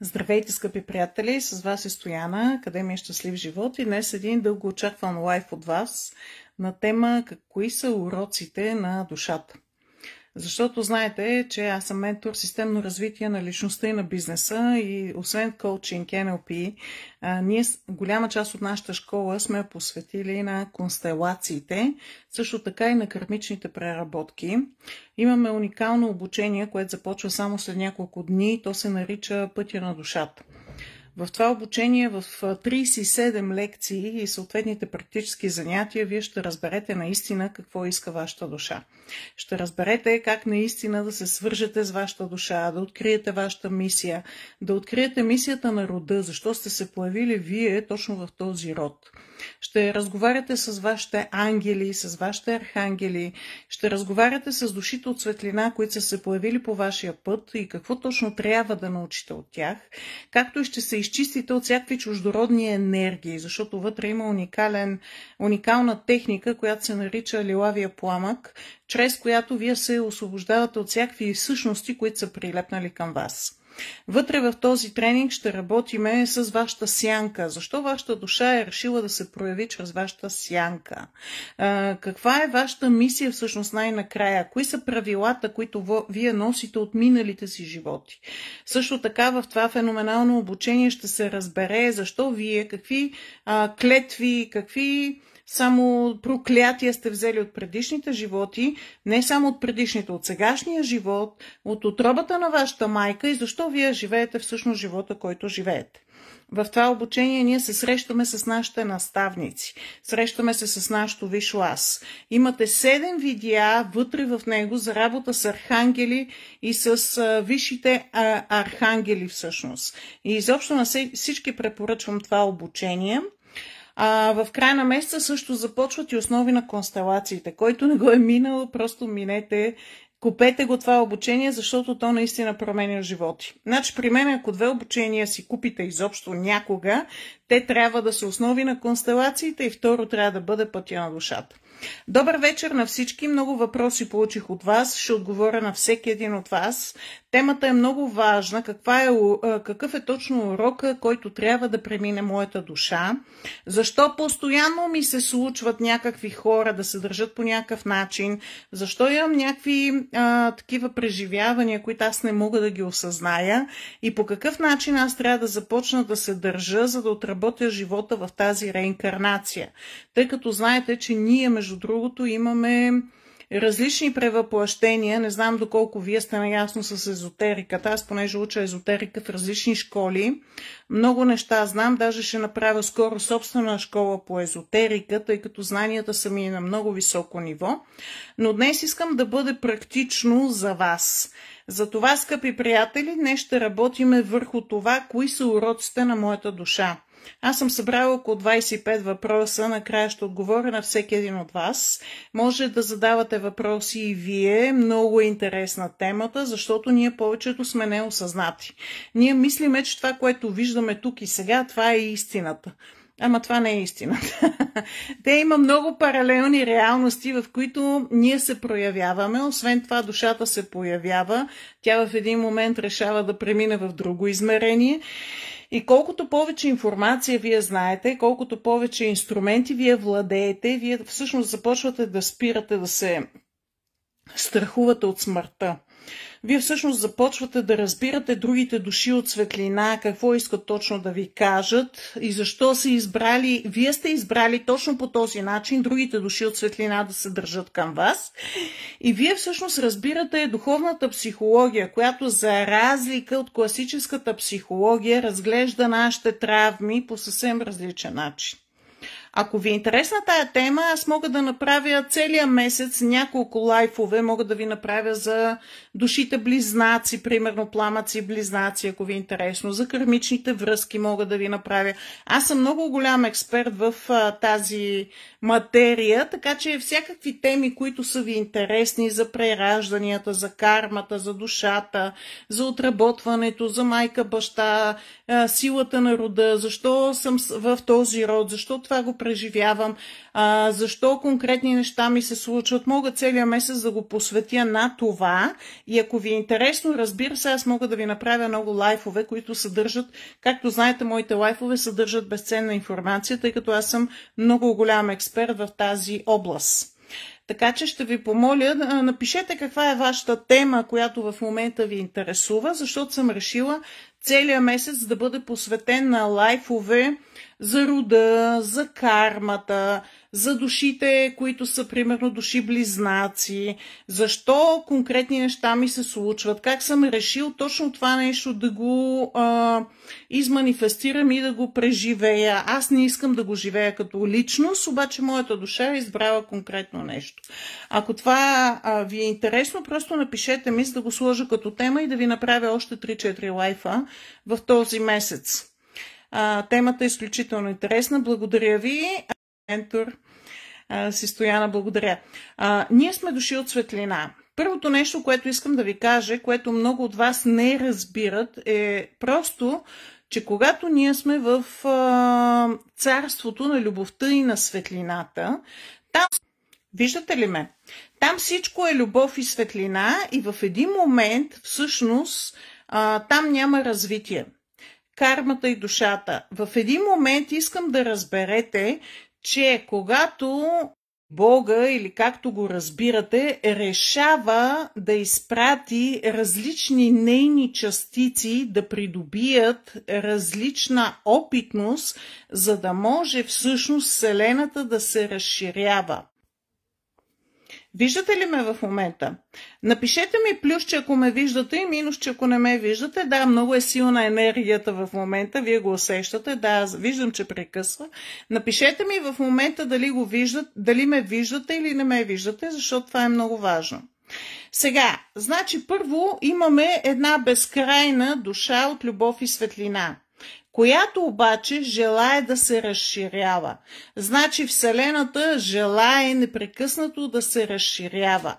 Здравейте, скъпи приятели! С вас е Стояна, Академия е Щастлив живот и днес един дълго очакван лайф от вас на тема Кои са уроците на душата? Защото знаете, че аз съм ментор системно развитие на личността и на бизнеса и освен коучинг, NLP, ние голяма част от нашата школа сме посветили на констелациите, също така и на кармичните преработки. Имаме уникално обучение, което започва само след няколко дни. То се нарича Пътя на душата. В това обучение в 37 лекции и съответните практически занятия вие ще разберете наистина какво иска вашата душа. Ще разберете как наистина да се свържете с вашата душа, да откриете вашата мисия, да откриете мисията на рода, защо сте се появили вие точно в този род – ще разговаряте с вашите ангели, с вашите архангели, ще разговаряте с душите от светлина, които са се появили по вашия път и какво точно трябва да научите от тях, както и ще се изчистите от всякакви чуждородни енергии, защото вътре има уникален, уникална техника, която се нарича лилавия пламък, чрез която вие се освобождавате от всякакви същности, които са прилепнали към вас. Вътре в този тренинг ще работиме с вашата сянка. Защо вашата душа е решила да се прояви чрез вашата сянка? каква е вашата мисия всъщност най-накрая? Кои са правилата, които вие носите от миналите си животи? Също така в това феноменално обучение ще се разбере защо вие, какви клетви, какви само проклятия сте взели от предишните животи, не само от предишните, от сегашния живот, от отробата на вашата майка и защо вие живеете всъщност живота, който живеете. В това обучение ние се срещаме с нашите наставници, срещаме се с нашото вишо аз. Имате седем видеа вътре в него за работа с архангели и с а, висшите а, архангели всъщност. И изобщо на всички препоръчвам това обучение – а, в края на месеца също започват и основи на констелациите. Който не го е минал, просто минете Купете го това обучение, защото то наистина променя животи. Значи при мен, ако две обучения си купите изобщо някога, те трябва да са основи на констелациите и второ трябва да бъде пътя на душата. Добър вечер на всички. Много въпроси получих от вас. Ще отговоря на всеки един от вас. Темата е много важна. Каква е, какъв е точно урока, който трябва да премине моята душа? Защо постоянно ми се случват някакви хора да се държат по някакъв начин? Защо имам някакви а, такива преживявания, които аз не мога да ги осъзная? И по какъв начин аз трябва да започна да се държа, за да отработя живота в тази реинкарнация? Тъй като знаете, че ние, между между другото, имаме различни превъплащения. Не знам доколко вие сте наясно с езотериката. Аз понеже уча езотерика в различни школи, много неща знам. Даже ще направя скоро собствена школа по езотерика, тъй като знанията са ми на много високо ниво. Но днес искам да бъде практично за вас. Затова, скъпи приятели, днес ще работиме върху това, кои са уроците на моята душа. Аз съм събрала около 25 въпроса, накрая ще отговоря на всеки един от вас. Може да задавате въпроси и вие, много е интересна темата, защото ние повечето сме неосъзнати. Ние мислиме, че това, което виждаме тук и сега, това е истината. Ама това не е истината. Те има много паралелни реалности, в които ние се проявяваме. Освен това, душата се появява. Тя в един момент решава да премине в друго измерение. И колкото повече информация вие знаете, колкото повече инструменти вие владеете, вие всъщност започвате да спирате да се страхувате от смъртта вие всъщност започвате да разбирате другите души от светлина, какво искат точно да ви кажат и защо са избрали, вие сте избрали точно по този начин другите души от светлина да се държат към вас. И вие всъщност разбирате духовната психология, която за разлика от класическата психология разглежда нашите травми по съвсем различен начин. Ако ви е интересна тая тема, аз мога да направя целия месец няколко лайфове, мога да ви направя за душите близнаци, примерно пламъци близнаци, ако ви е интересно, за кармичните връзки мога да ви направя. Аз съм много голям експерт в а, тази материя, така че всякакви теми, които са ви интересни за преражданията, за кармата, за душата, за отработването, за майка, баща, а, силата на рода, защо съм в този род, защо това го преживявам, а, защо конкретни неща ми се случват. Мога целият месец да го посветя на това и ако ви е интересно, разбира се, аз мога да ви направя много лайфове, които съдържат, както знаете, моите лайфове съдържат безценна информация, тъй като аз съм много голям експерт в тази област. Така че ще ви помоля, напишете каква е вашата тема, която в момента ви интересува, защото съм решила целият месец да бъде посветен на лайфове за рода, за кармата, за душите, които са примерно души близнаци, защо конкретни неща ми се случват, как съм решил точно това нещо да го а, изманифестирам и да го преживея. Аз не искам да го живея като личност, обаче моята душа е избрала конкретно нещо. Ако това а, ви е интересно, просто напишете ми, за да го сложа като тема и да ви направя още 3-4 лайфа в този месец. А, темата е изключително интересна. Благодаря ви, ментор си Стояна. Благодаря. А, ние сме души от светлина. Първото нещо, което искам да ви кажа, което много от вас не разбират, е просто, че когато ние сме в а, царството на любовта и на светлината, там, виждате ли ме, там всичко е любов и светлина и в един момент, всъщност, а, там няма развитие кармата и душата. В един момент искам да разберете, че когато Бога или както го разбирате, решава да изпрати различни нейни частици да придобият различна опитност, за да може всъщност Вселената да се разширява. Виждате ли ме в момента? Напишете ми плюс, че ако ме виждате и минус, че ако не ме виждате. Да, много е силна енергията в момента, вие го усещате. Да, виждам, че прекъсва. Напишете ми в момента дали, го виждат, дали ме виждате или не ме виждате, защото това е много важно. Сега, значи първо имаме една безкрайна душа от любов и светлина която обаче желае да се разширява. Значи Вселената желае непрекъснато да се разширява.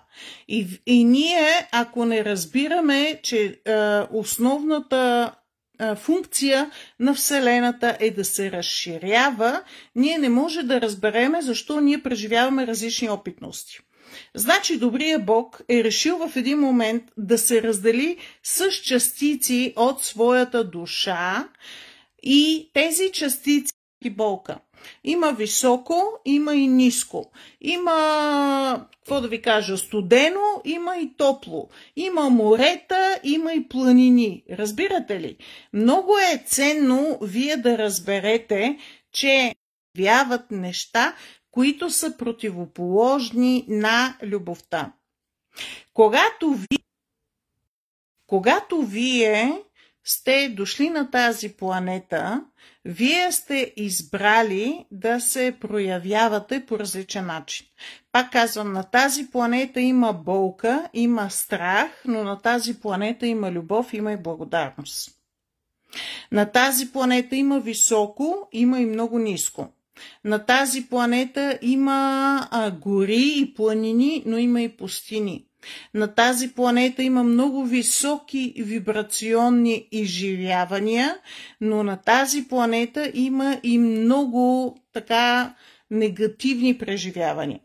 И, и ние, ако не разбираме, че е, основната е, функция на Вселената е да се разширява, ние не може да разбереме защо ние преживяваме различни опитности. Значи добрия Бог е решил в един момент да се раздели с частици от своята душа и тези частици болка. Има високо, има и ниско. Има, какво да ви кажа, студено, има и топло. Има морета, има и планини. Разбирате ли? Много е ценно вие да разберете, че вяват неща, които са противоположни на любовта. Когато ви, когато вие сте дошли на тази планета, вие сте избрали да се проявявате по различен начин. Пак казвам, на тази планета има болка, има страх, но на тази планета има любов, има и благодарност. На тази планета има високо, има и много ниско. На тази планета има гори и планини, но има и пустини. На тази планета има много високи вибрационни изживявания, но на тази планета има и много така негативни преживявания.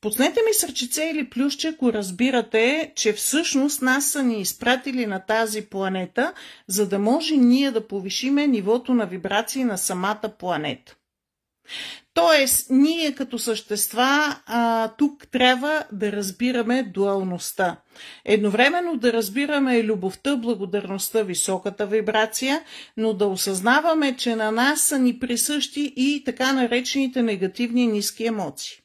Поснете ми сърчице или плюсче, ако разбирате, че всъщност нас са ни изпратили на тази планета, за да може ние да повишиме нивото на вибрации на самата планета. Тоест, ние като същества а, тук трябва да разбираме дуалността. Едновременно да разбираме любовта, благодарността, високата вибрация, но да осъзнаваме, че на нас са ни присъщи и така наречените негативни ниски емоции.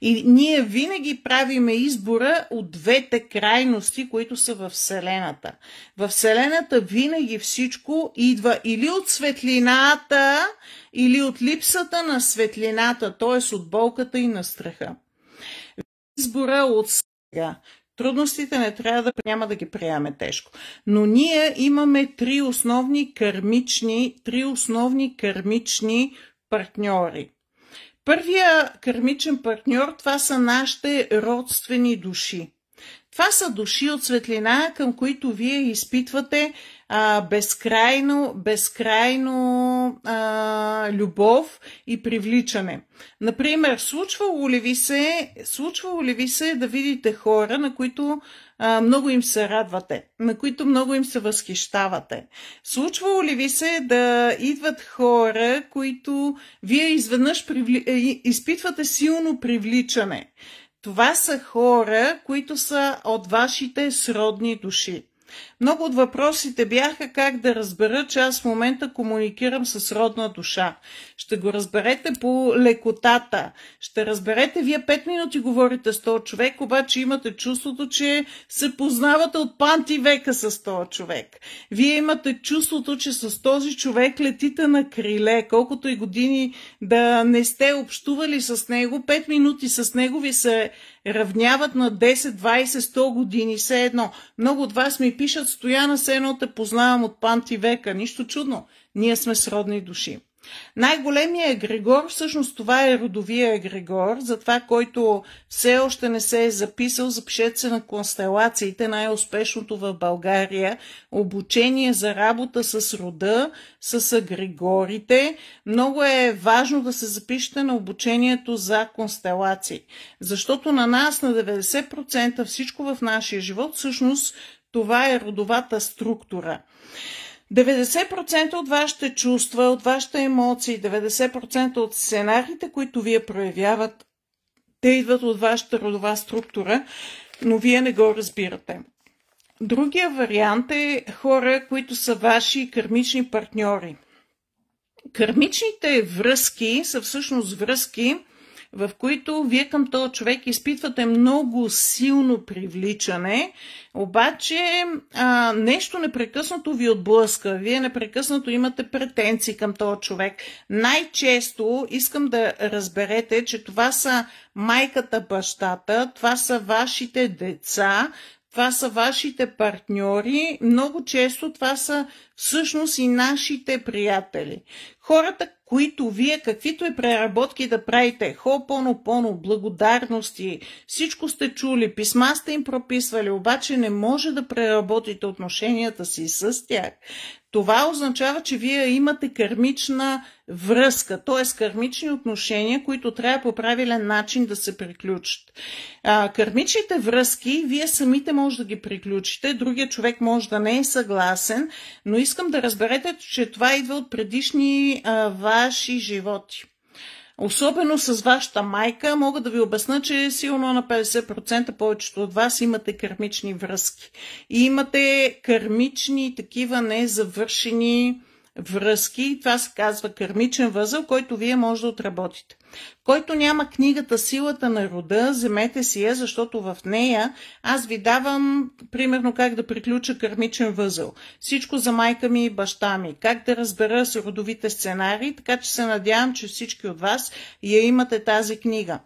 И ние винаги правиме избора от двете крайности, които са в Вселената. В Вселената винаги всичко идва или от светлината, или от липсата на светлината, т.е. от болката и на страха. Избора от сега. Трудностите не трябва да няма да ги приемаме тежко. Но ние имаме три основни кармични, три основни кармични партньори. Първия кърмичен партньор това са нашите родствени души. Това са души от светлина, към които вие изпитвате а, безкрайно, безкрайно а, любов и привличане. Например, случвало ли, ви се, случвало ли ви се да видите хора, на които много им се радвате, на които много им се възхищавате. Случвало ли ви се да идват хора, които вие изведнъж привли... Е, изпитвате силно привличане? Това са хора, които са от вашите сродни души. Много от въпросите бяха как да разбера, че аз в момента комуникирам с родна душа. Ще го разберете по лекотата. Ще разберете, вие 5 минути говорите с този човек, обаче имате чувството, че се познавате от панти века с този човек. Вие имате чувството, че с този човек летите на криле, колкото и години да не сте общували с него, 5 минути с него ви се равняват на 10, 20, 100 години, все едно. Много от вас ми пишат кажат Стояна се едно те познавам от панти века. Нищо чудно. Ние сме сродни души. Най-големия егрегор, всъщност това е родовия егрегор, за това, който все още не се е записал, запишете се на констелациите, най-успешното в България, обучение за работа с рода, с егрегорите. Много е важно да се запишете на обучението за констелации, защото на нас на 90% всичко в нашия живот всъщност това е родовата структура. 90% от вашите чувства, от вашите емоции, 90% от сценариите, които вие проявяват, те идват от вашата родова структура, но вие не го разбирате. Другия вариант е хора, които са ваши кърмични партньори. Кърмичните връзки са всъщност връзки, в които вие към този човек изпитвате много силно привличане, обаче а, нещо непрекъснато ви отблъска. Вие непрекъснато имате претенции към този човек. Най-често искам да разберете, че това са майката, бащата, това са вашите деца, това са вашите партньори, много често това са всъщност и нашите приятели. Хората които вие, каквито и преработки да правите, хопоно-поно, благодарности, всичко сте чули, писма сте им прописвали, обаче не може да преработите отношенията си с тях, това означава, че вие имате кармична връзка, т.е. кармични отношения, които трябва по правилен начин да се приключат. А, кармичните връзки, вие самите може да ги приключите, другия човек може да не е съгласен, но искам да разберете, че това идва от предишни а, ваши животи. Особено с вашата майка мога да ви обясна, че силно на 50% повечето от вас имате кармични връзки. И имате кармични такива незавършени връзки. Това се казва кърмичен възел, който вие може да отработите. Който няма книгата Силата на рода, вземете си я, защото в нея аз ви давам примерно как да приключа кърмичен възел. Всичко за майка ми и баща ми. Как да разбера с родовите сценарии, така че се надявам, че всички от вас я имате тази книга.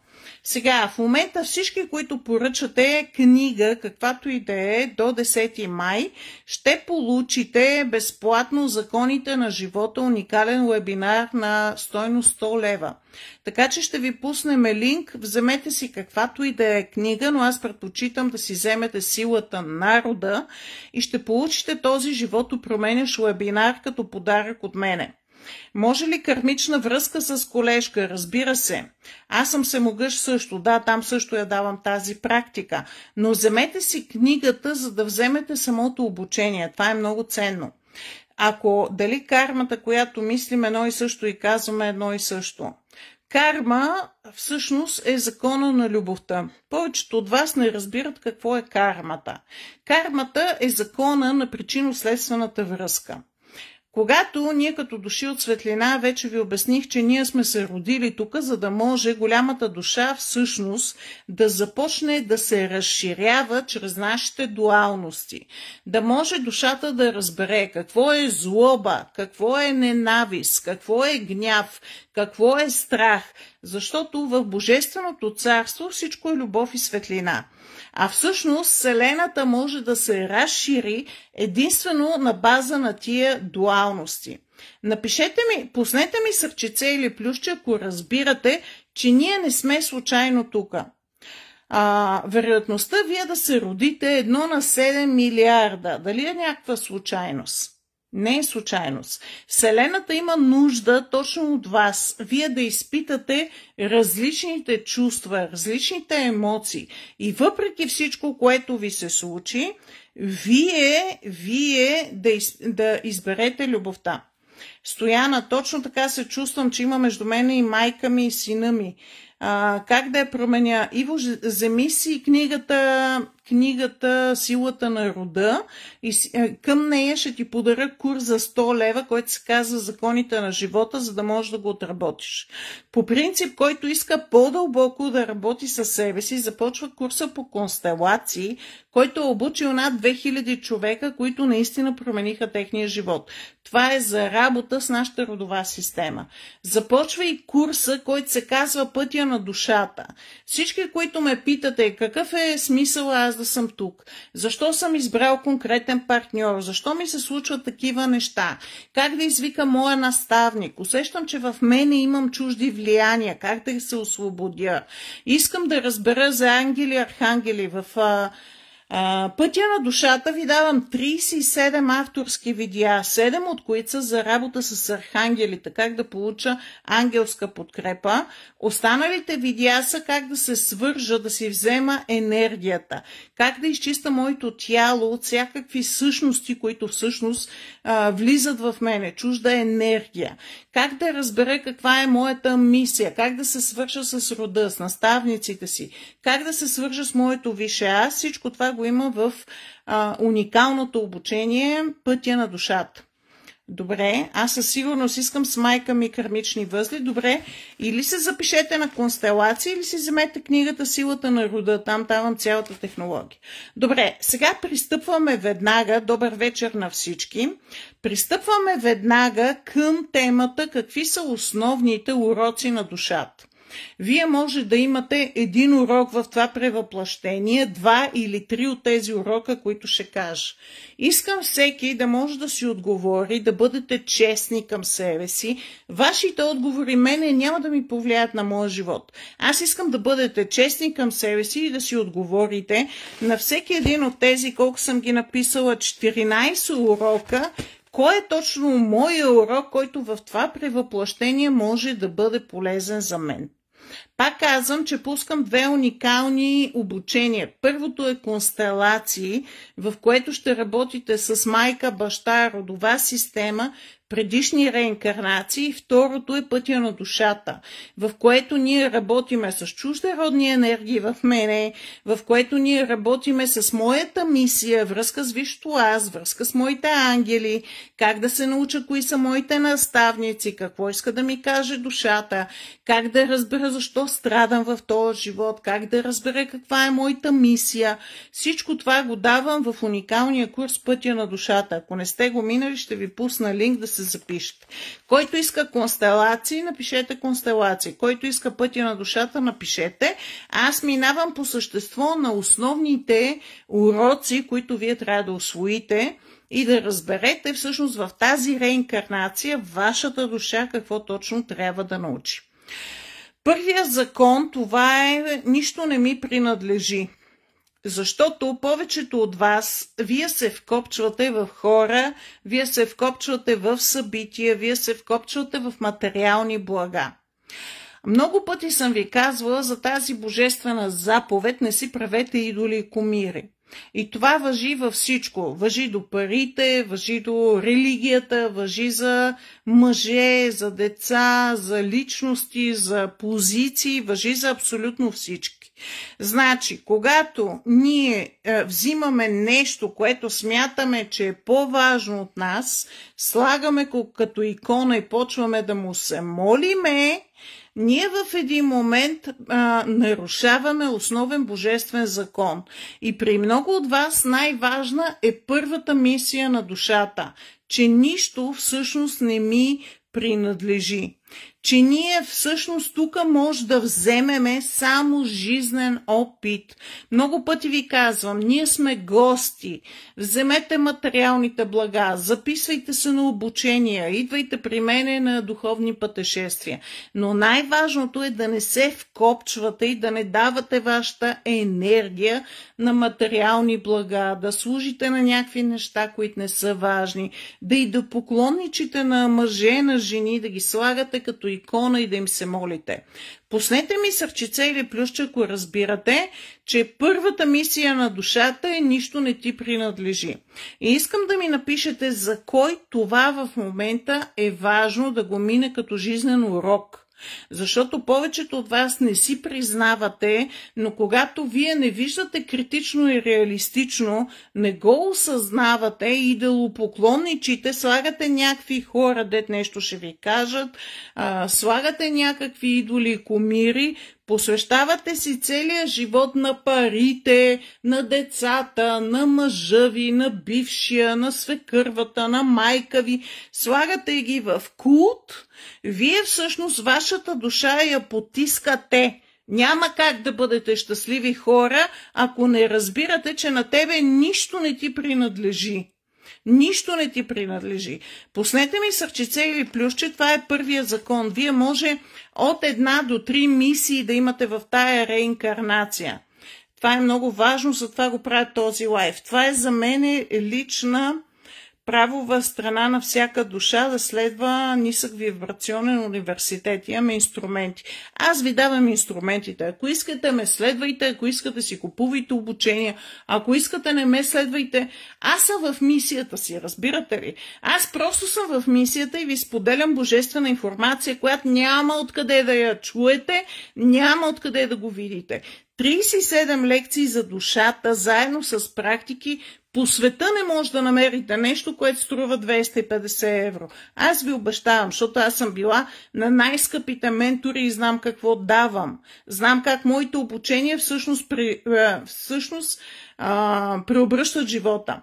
Сега, в момента всички, които поръчате книга, каквато и да е, до 10 май, ще получите безплатно Законите на живота, уникален вебинар на стойност 100 лева. Така че ще ви пуснем линк, вземете си каквато и да е книга, но аз предпочитам да си вземете силата народа и ще получите този живото променящ вебинар като подарък от мене. Може ли кърмична връзка с колежка? Разбира се. Аз съм се могъш също. Да, там също я давам тази практика. Но вземете си книгата, за да вземете самото обучение. Това е много ценно. Ако дали кармата, която мислим едно и също и казваме едно и също. Карма всъщност е закона на любовта. Повечето от вас не разбират какво е кармата. Кармата е закона на причинно-следствената връзка. Когато ние като души от светлина вече ви обясних, че ние сме се родили тук, за да може голямата душа всъщност да започне да се разширява чрез нашите дуалности. Да може душата да разбере какво е злоба, какво е ненавист, какво е гняв, какво е страх, защото в Божественото царство всичко е любов и светлина. А всъщност Вселената може да се разшири единствено на база на тия дуалности. Напишете ми, пуснете ми сърчице или плюсче, ако разбирате, че ние не сме случайно тук. А, вероятността вие да се родите е едно на 7 милиарда, дали е някаква случайност? Не е случайност. Вселената има нужда точно от вас. Вие да изпитате различните чувства, различните емоции. И въпреки всичко, което ви се случи, вие, вие да, из, да изберете любовта. Стояна, точно така се чувствам, че има между мен и майка ми и сина ми. А, как да я променя? Иво, вземи си книгата книгата Силата на рода и е, към нея ще ти подаря курс за 100 лева, който се казва Законите на живота, за да можеш да го отработиш. По принцип, който иска по-дълбоко да работи със себе си, започва курса по констелации, който е обучил над 2000 човека, които наистина промениха техния живот. Това е за работа с нашата родова система. Започва и курса, който се казва Пътя на душата. Всички, които ме питате какъв е смисъл аз да съм тук, защо съм избрал конкретен партньор, защо ми се случват такива неща, как да извика моя наставник, усещам, че в мене имам чужди влияния, как да се освободя, искам да разбера за ангели, и архангели в... А, пътя на душата ви давам 37 авторски видеа, 7 от които са за работа с архангелите, как да получа ангелска подкрепа. Останалите видеа са как да се свържа, да си взема енергията, как да изчиста моето тяло от всякакви същности, които всъщност а, влизат в мене, чужда енергия, как да разбера каква е моята мисия, как да се свържа с рода, с наставниците си, как да се свържа с моето више аз, всичко това го има в а, уникалното обучение Пътя на душата. Добре, аз със сигурност искам с майка ми кърмични възли. Добре, или се запишете на констелация, или си вземете книгата Силата на рода. Там давам цялата технология. Добре, сега пристъпваме веднага. Добър вечер на всички. Пристъпваме веднага към темата какви са основните уроци на душата. Вие може да имате един урок в това превъплащение, два или три от тези урока, които ще кажа. Искам всеки да може да си отговори, да бъдете честни към себе си. Вашите отговори мене няма да ми повлияят на моя живот. Аз искам да бъдете честни към себе си и да си отговорите на всеки един от тези, колко съм ги написала, 14 урока, кой е точно моя урок, който в това превъплъщение може да бъде полезен за мен. Пак казвам, че пускам две уникални обучения. Първото е констелации, в което ще работите с майка, баща, родова система, предишни реинкарнации, второто е пътя на душата, в което ние работиме с чуждеродни енергии в мене, в което ние работиме с моята мисия, връзка с вишто аз, връзка с моите ангели, как да се науча кои са моите наставници, какво иска да ми каже душата, как да разбера защо страдам в този живот, как да разбера каква е моята мисия. Всичко това го давам в уникалния курс Пътя на душата. Ако не сте го минали, ще ви пусна линк да се се запишете. Който иска констелации, напишете констелации. Който иска пътя на душата, напишете. Аз минавам по същество на основните уроци, които вие трябва да освоите и да разберете всъщност в тази реинкарнация вашата душа какво точно трябва да научи. Първият закон това е нищо не ми принадлежи. Защото повечето от вас, вие се вкопчвате в хора, вие се вкопчвате в събития, вие се вкопчвате в материални блага. Много пъти съм ви казвала за тази божествена заповед не си правете идоли и комири. И това въжи във всичко. Въжи до парите, въжи до религията, въжи за мъже, за деца, за личности, за позиции, въжи за абсолютно всички. Значи, когато ние е, взимаме нещо, което смятаме, че е по-важно от нас, слагаме го като икона и почваме да му се молиме, ние в един момент а, е, нарушаваме основен божествен закон. И при много от вас най-важна е първата мисия на душата, че нищо всъщност не ми принадлежи че ние всъщност тук може да вземеме само жизнен опит. Много пъти ви казвам, ние сме гости, вземете материалните блага, записвайте се на обучения, идвайте при мене на духовни пътешествия. Но най-важното е да не се вкопчвате и да не давате вашата енергия на материални блага, да служите на някакви неща, които не са важни, да и да поклонничите на мъже, на жени, да ги слагате направите като икона и да им се молите. Поснете ми сърчице или плюща, ако разбирате, че първата мисия на душата е нищо не ти принадлежи. И искам да ми напишете за кой това в момента е важно да го мине като жизнен урок – защото повечето от вас не си признавате, но когато вие не виждате критично и реалистично, не го осъзнавате и слагате някакви хора, дет нещо ще ви кажат, а, слагате някакви идоли и комири, Посвещавате си целия живот на парите, на децата, на мъжа ви, на бившия, на свекървата, на майка ви. Слагате ги в култ. Вие всъщност вашата душа я потискате. Няма как да бъдете щастливи хора, ако не разбирате, че на тебе нищо не ти принадлежи. Нищо не ти принадлежи. Поснете ми сърчице или плюсче, това е първия закон. Вие може, от една до три мисии да имате в тая реинкарнация. Това е много важно, затова го правя този лайф. Това е за мен лична правова страна на всяка душа да следва нисък вибрационен университет. Имаме инструменти. Аз ви давам инструментите. Ако искате, ме следвайте. Ако искате, си купувайте обучения. Ако искате, не ме следвайте. Аз съм в мисията си, разбирате ли? Аз просто съм в мисията и ви споделям божествена информация, която няма откъде да я чуете, няма откъде да го видите. 37 лекции за душата, заедно с практики, по света не може да намерите нещо, което струва 250 евро. Аз ви обещавам, защото аз съм била на най-скъпите ментори и знам какво давам. Знам как моите обучения всъщност, при, е, всъщност а, преобръщат живота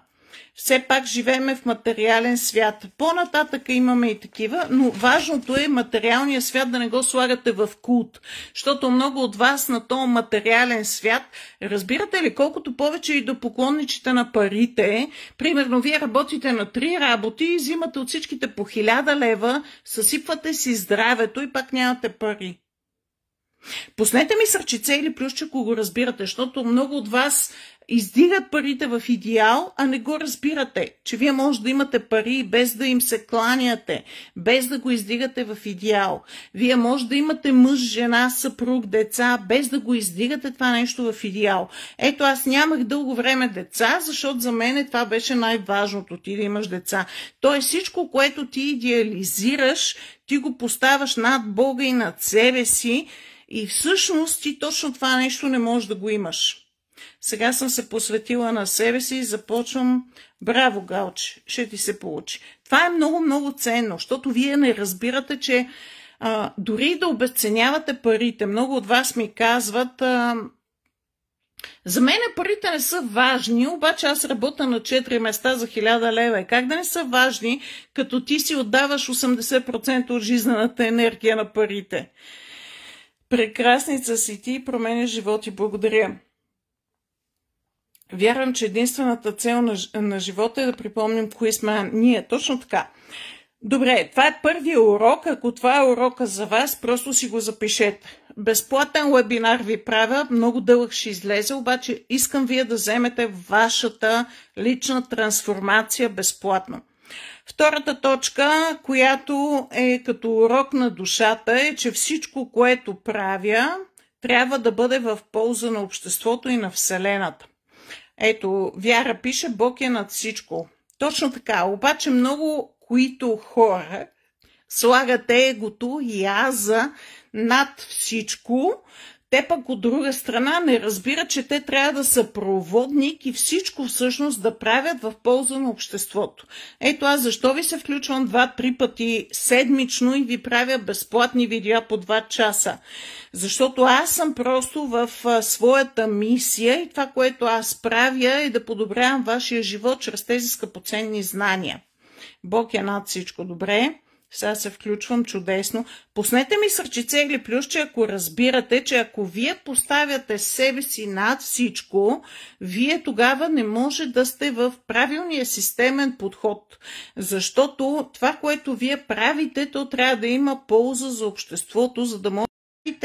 все пак живееме в материален свят. По-нататъка имаме и такива, но важното е материалния свят да не го слагате в култ, защото много от вас на този материален свят, разбирате ли, колкото повече и до поклонничите на парите, примерно вие работите на три работи, и взимате от всичките по хиляда лева, съсипвате си здравето и пак нямате пари. Пуснете ми сърчице или плюсче, ако го разбирате, защото много от вас издигат парите в идеал, а не го разбирате, че вие може да имате пари без да им се кланяте, без да го издигате в идеал. Вие може да имате мъж, жена, съпруг, деца, без да го издигате това нещо в идеал. Ето аз нямах дълго време деца, защото за мен това беше най-важното, ти да имаш деца. То е всичко, което ти идеализираш, ти го поставяш над Бога и над себе си и всъщност ти точно това нещо не можеш да го имаш. Сега съм се посветила на себе си и започвам. Браво, Галче, ще ти се получи. Това е много-много ценно, защото вие не разбирате, че а, дори да обесценявате парите, много от вас ми казват, а, за мен парите не са важни, обаче аз работя на 4 места за 1000 лева. И как да не са важни, като ти си отдаваш 80% от жизнената енергия на парите? Прекрасница си ти променя променя животи. Благодаря. Вярвам, че единствената цел на, на живота е да припомним кои сме ние. Точно така. Добре, това е първият урок. Ако това е урока за вас, просто си го запишете. Безплатен вебинар ви правя, много дълъг ще излезе, обаче искам вие да вземете вашата лична трансформация безплатно. Втората точка, която е като урок на душата, е, че всичко, което правя, трябва да бъде в полза на обществото и на Вселената. Ето, Вяра пише, Бог е над всичко. Точно така, обаче много които хора слагат егото и аза над всичко, те пък от друга страна не разбират, че те трябва да са проводник и всичко всъщност да правят в полза на обществото. Ето аз защо ви се включвам два-три пъти седмично и ви правя безплатни видеа по 2 часа. Защото аз съм просто в своята мисия и това, което аз правя е да подобрявам вашия живот чрез тези скъпоценни знания. Бог е над всичко добре. Сега се включвам чудесно. Пуснете ми сърчице или плюсче, ако разбирате, че ако вие поставяте себе си над всичко, вие тогава не може да сте в правилния системен подход. Защото това, което вие правите, то трябва да има полза за обществото, за да може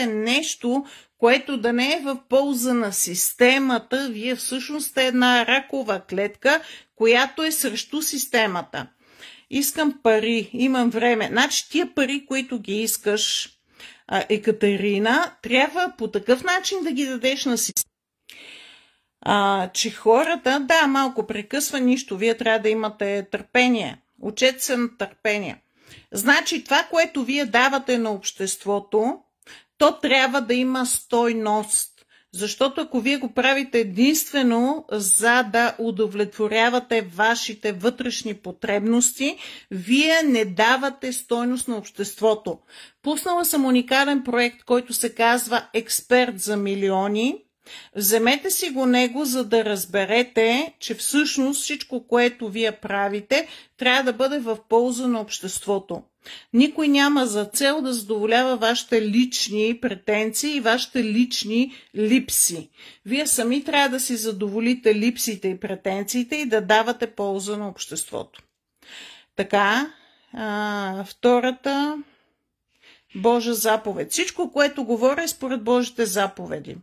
нещо, което да не е в полза на системата, вие всъщност сте една ракова клетка, която е срещу системата искам пари, имам време. Значи тия пари, които ги искаш, Екатерина, трябва по такъв начин да ги дадеш на си. А, че хората, да, малко прекъсва нищо, вие трябва да имате търпение. Учете се на търпение. Значи това, което вие давате на обществото, то трябва да има стойност. Защото ако вие го правите единствено за да удовлетворявате вашите вътрешни потребности, вие не давате стойност на обществото. Пуснала съм уникален проект, който се казва Експерт за милиони. Вземете си го него, за да разберете, че всъщност всичко, което вие правите, трябва да бъде в полза на обществото. Никой няма за цел да задоволява вашите лични претенции и вашите лични липси. Вие сами трябва да си задоволите липсите и претенциите и да давате полза на обществото. Така, а, втората Божа заповед. Всичко, което говоря е според Божите заповеди.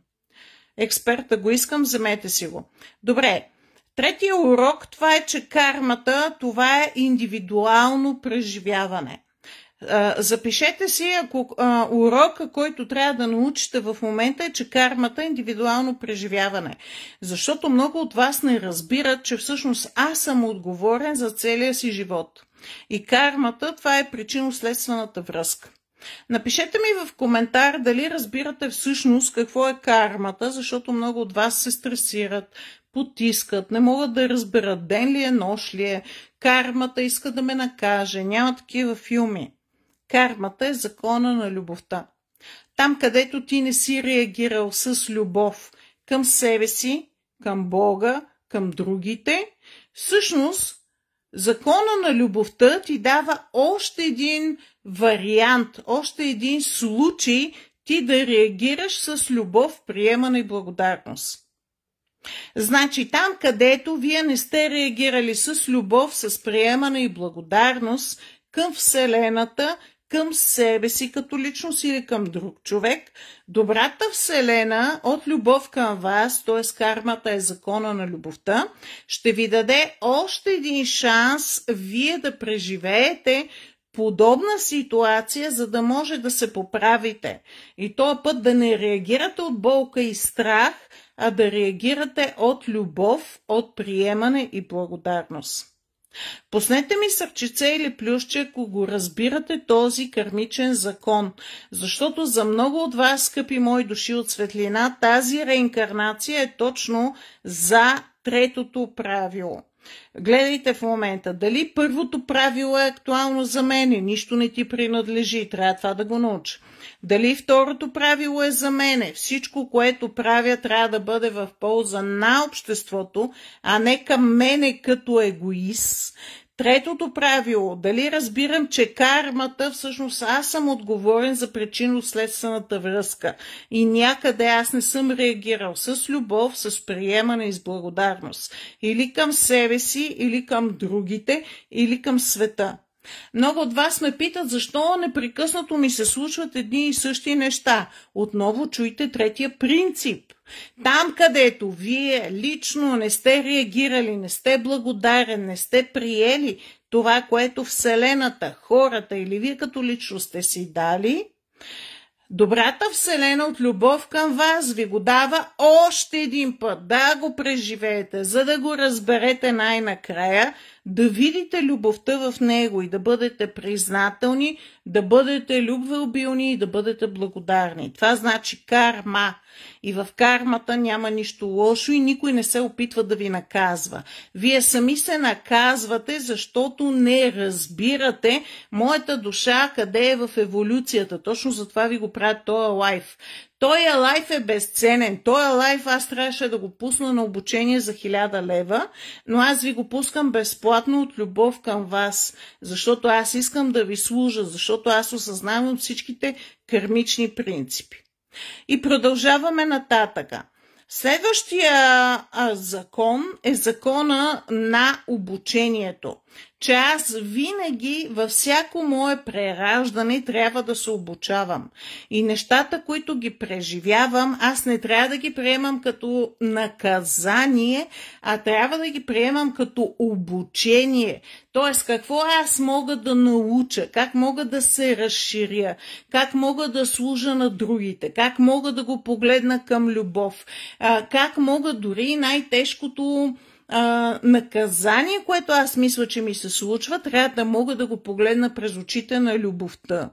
Експерта го искам, вземете си го. Добре, Третия урок това е, че кармата това е индивидуално преживяване. Запишете си, ако а, урока, който трябва да научите в момента е, че кармата е индивидуално преживяване. Защото много от вас не разбират, че всъщност аз съм отговорен за целия си живот. И кармата, това е причинно-следствената връзка. Напишете ми в коментар дали разбирате всъщност какво е кармата, защото много от вас се стресират, потискат, не могат да разберат ден ли е, нощ ли е, кармата иска да ме накаже, няма такива филми. Кармата е закона на любовта. Там, където ти не си реагирал с любов към себе си, към Бога, към другите, всъщност закона на любовта ти дава още един вариант, още един случай ти да реагираш с любов, приемане и благодарност. Значи там, където вие не сте реагирали с любов, с приемане и благодарност към Вселената, към себе си като личност или към друг човек. Добрата Вселена от любов към вас, т.е. кармата е закона на любовта, ще ви даде още един шанс вие да преживеете подобна ситуация, за да може да се поправите. И този път да не реагирате от болка и страх, а да реагирате от любов, от приемане и благодарност. Поснете ми сърчице или плюще, ако го разбирате този кармичен закон, защото за много от вас, скъпи мои души от светлина, тази реинкарнация е точно за третото правило. Гледайте в момента, дали първото правило е актуално за мене, нищо не ти принадлежи, трябва това да го науча. Дали второто правило е за мене, всичко, което правя, трябва да бъде в полза на обществото, а не към мене като егоист, Третото правило. Дали разбирам, че кармата, всъщност аз съм отговорен за причинно-следствената връзка и някъде аз не съм реагирал с любов, с приемане и с благодарност. Или към себе си, или към другите, или към света. Много от вас ме питат защо непрекъснато ми се случват едни и същи неща. Отново чуйте третия принцип – там, където вие лично не сте реагирали, не сте благодарен, не сте приели това, което Вселената, хората или вие като лично сте си дали, добрата Вселена от любов към вас ви го дава още един път да го преживеете, за да го разберете най-накрая – да видите любовта в него и да бъдете признателни, да бъдете любвеобилни и да бъдете благодарни. Това значи карма. И в кармата няма нищо лошо и никой не се опитва да ви наказва. Вие сами се наказвате, защото не разбирате моята душа къде е в еволюцията. Точно за това ви го правят този лайф. Той е лайф е безценен. Той е лайф аз трябваше да го пусна на обучение за 1000 лева, но аз ви го пускам безплатно от любов към вас, защото аз искам да ви служа, защото аз осъзнавам всичките кърмични принципи. И продължаваме нататъка. Следващия а, закон е закона на обучението, че аз винаги във всяко мое прераждане трябва да се обучавам. И нещата, които ги преживявам, аз не трябва да ги приемам като наказание, а трябва да ги приемам като обучение. Тоест, какво аз мога да науча, как мога да се разширя, как мога да служа на другите, как мога да го погледна към любов, как мога дори най-тежкото наказание, което аз мисля, че ми се случва, трябва да мога да го погледна през очите на любовта.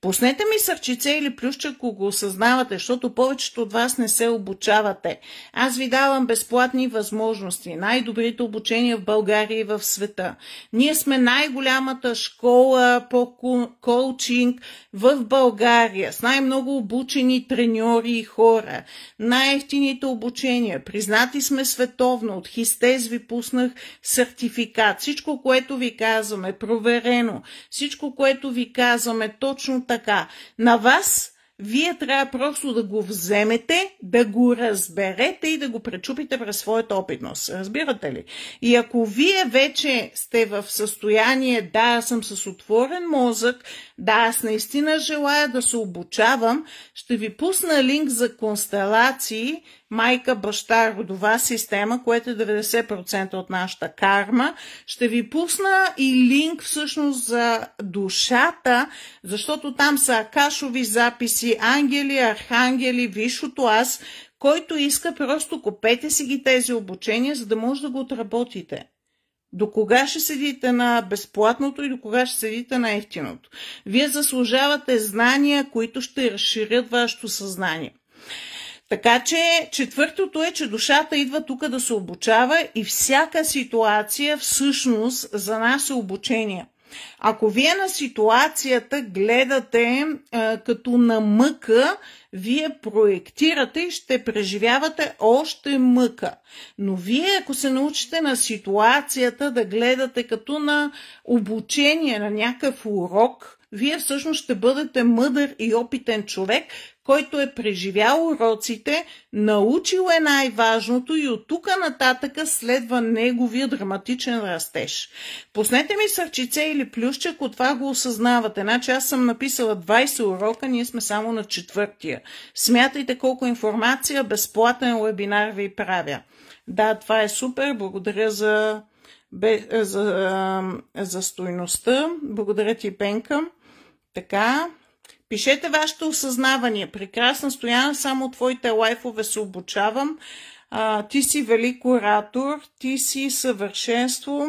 Пуснете ми сърчице или плюща, ако го осъзнавате, защото повечето от вас не се обучавате. Аз ви давам безплатни възможности, най-добрите обучения в България и в света. Ние сме най-голямата школа по коучинг в България, с най-много обучени треньори и хора, най-ефтините обучения. Признати сме световно, от Хистез ви пуснах сертификат. Всичко, което ви казваме, проверено. Всичко, което ви казваме, точно точно така. На вас вие трябва просто да го вземете, да го разберете и да го пречупите през своята опитност. Разбирате ли? И ако вие вече сте в състояние, да, аз съм с отворен мозък, да, аз наистина желая да се обучавам, ще ви пусна линк за констелации, майка, баща, родова система, което е 90% от нашата карма. Ще ви пусна и линк всъщност за душата, защото там са акашови записи, ангели, архангели, вишото аз, който иска, просто купете си ги тези обучения, за да може да го отработите. До кога ще седите на безплатното и до кога ще седите на ефтиното? Вие заслужавате знания, които ще разширят вашето съзнание. Така че четвъртото е, че душата идва тук да се обучава и всяка ситуация всъщност за нас е обучение. Ако вие на ситуацията гледате а, е, като на мъка, вие проектирате и ще преживявате още мъка. Но вие, ако се научите на ситуацията да гледате като на обучение, на някакъв урок, вие всъщност ще бъдете мъдър и опитен човек, който е преживял уроците, научил е най-важното и от тук нататъка следва неговия драматичен растеж. Поснете ми сърчице или плюсче, ако това го осъзнавате. Значи аз съм написала 20 урока, ние сме само на четвъртия. Смятайте колко информация, безплатен вебинар ви правя. Да, това е супер. Благодаря за, бе, за, за стойността. Благодаря ти, Пенка. Така, Пишете вашето осъзнаване. Прекрасна Стояна, само твоите лайфове се обучавам. А, ти си велик оратор, ти си съвършенство,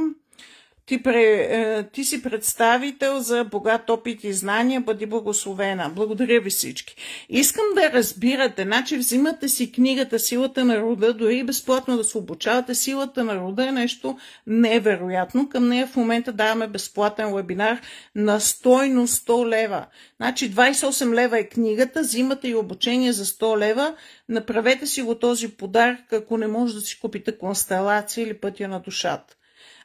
ти, пре, е, ти си представител за богат опит и знания, бъди благословена. Благодаря ви всички. Искам да разбирате, значи взимате си книгата Силата на рода, дори безплатно да се обучавате. Силата на рода е нещо невероятно. Към нея в момента даваме безплатен вебинар на стойност 100 лева. Значи 28 лева е книгата, взимате и обучение за 100 лева. Направете си го този подарък, ако не може да си купите констелация или пътя на душата.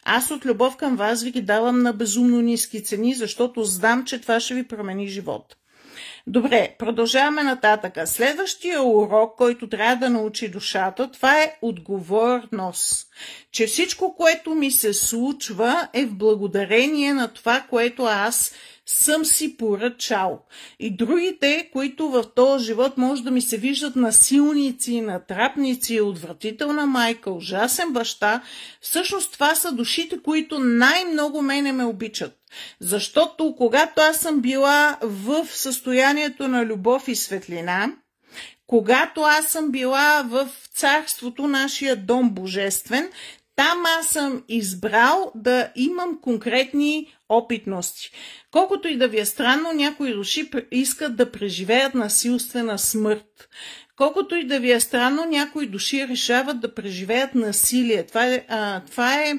Аз от любов към вас ви ги давам на безумно ниски цени, защото знам, че това ще ви промени живот. Добре, продължаваме нататъка. Следващия урок, който трябва да научи душата, това е отговорност. Че всичко, което ми се случва е в благодарение на това, което аз съм си поръчал. И другите, които в този живот може да ми се виждат насилници, натрапници, отвратителна майка, ужасен баща, всъщност това са душите, които най-много мене ме обичат. Защото когато аз съм била в състоянието на любов и светлина, когато аз съм била в царството, нашия дом божествен, там аз съм избрал да имам конкретни опитности. Колкото и да ви е странно, някои души искат да преживеят насилствена смърт. Колкото и да ви е странно, някои души решават да преживеят насилие. Това е, а, това е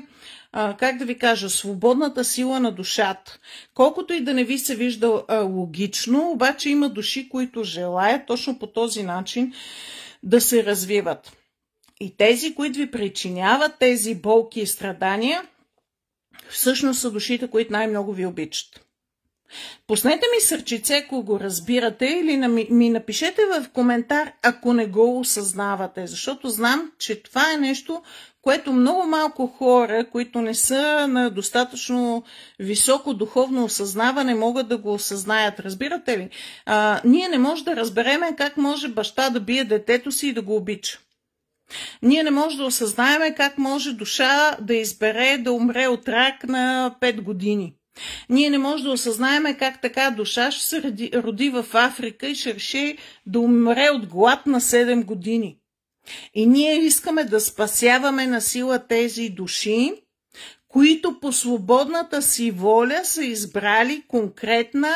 а, как да ви кажа, свободната сила на душата. Колкото и да не ви се вижда а, логично, обаче има души, които желаят точно по този начин да се развиват. И тези, които ви причиняват тези болки и страдания, всъщност са душите, които най-много ви обичат. Поснете ми сърчице, ако го разбирате, или ми напишете в коментар, ако не го осъзнавате, защото знам, че това е нещо, което много малко хора, които не са на достатъчно високо духовно осъзнаване, могат да го осъзнаят. Разбирате ли? А, ние не можем да разбереме как може баща да бие детето си и да го обича. Ние не можем да осъзнаеме как може душа да избере да умре от рак на 5 години. Ние не можем да осъзнаеме как така душа ще се роди в Африка и ще реши да умре от глад на 7 години. И ние искаме да спасяваме на сила тези души, които по свободната си воля са избрали конкретна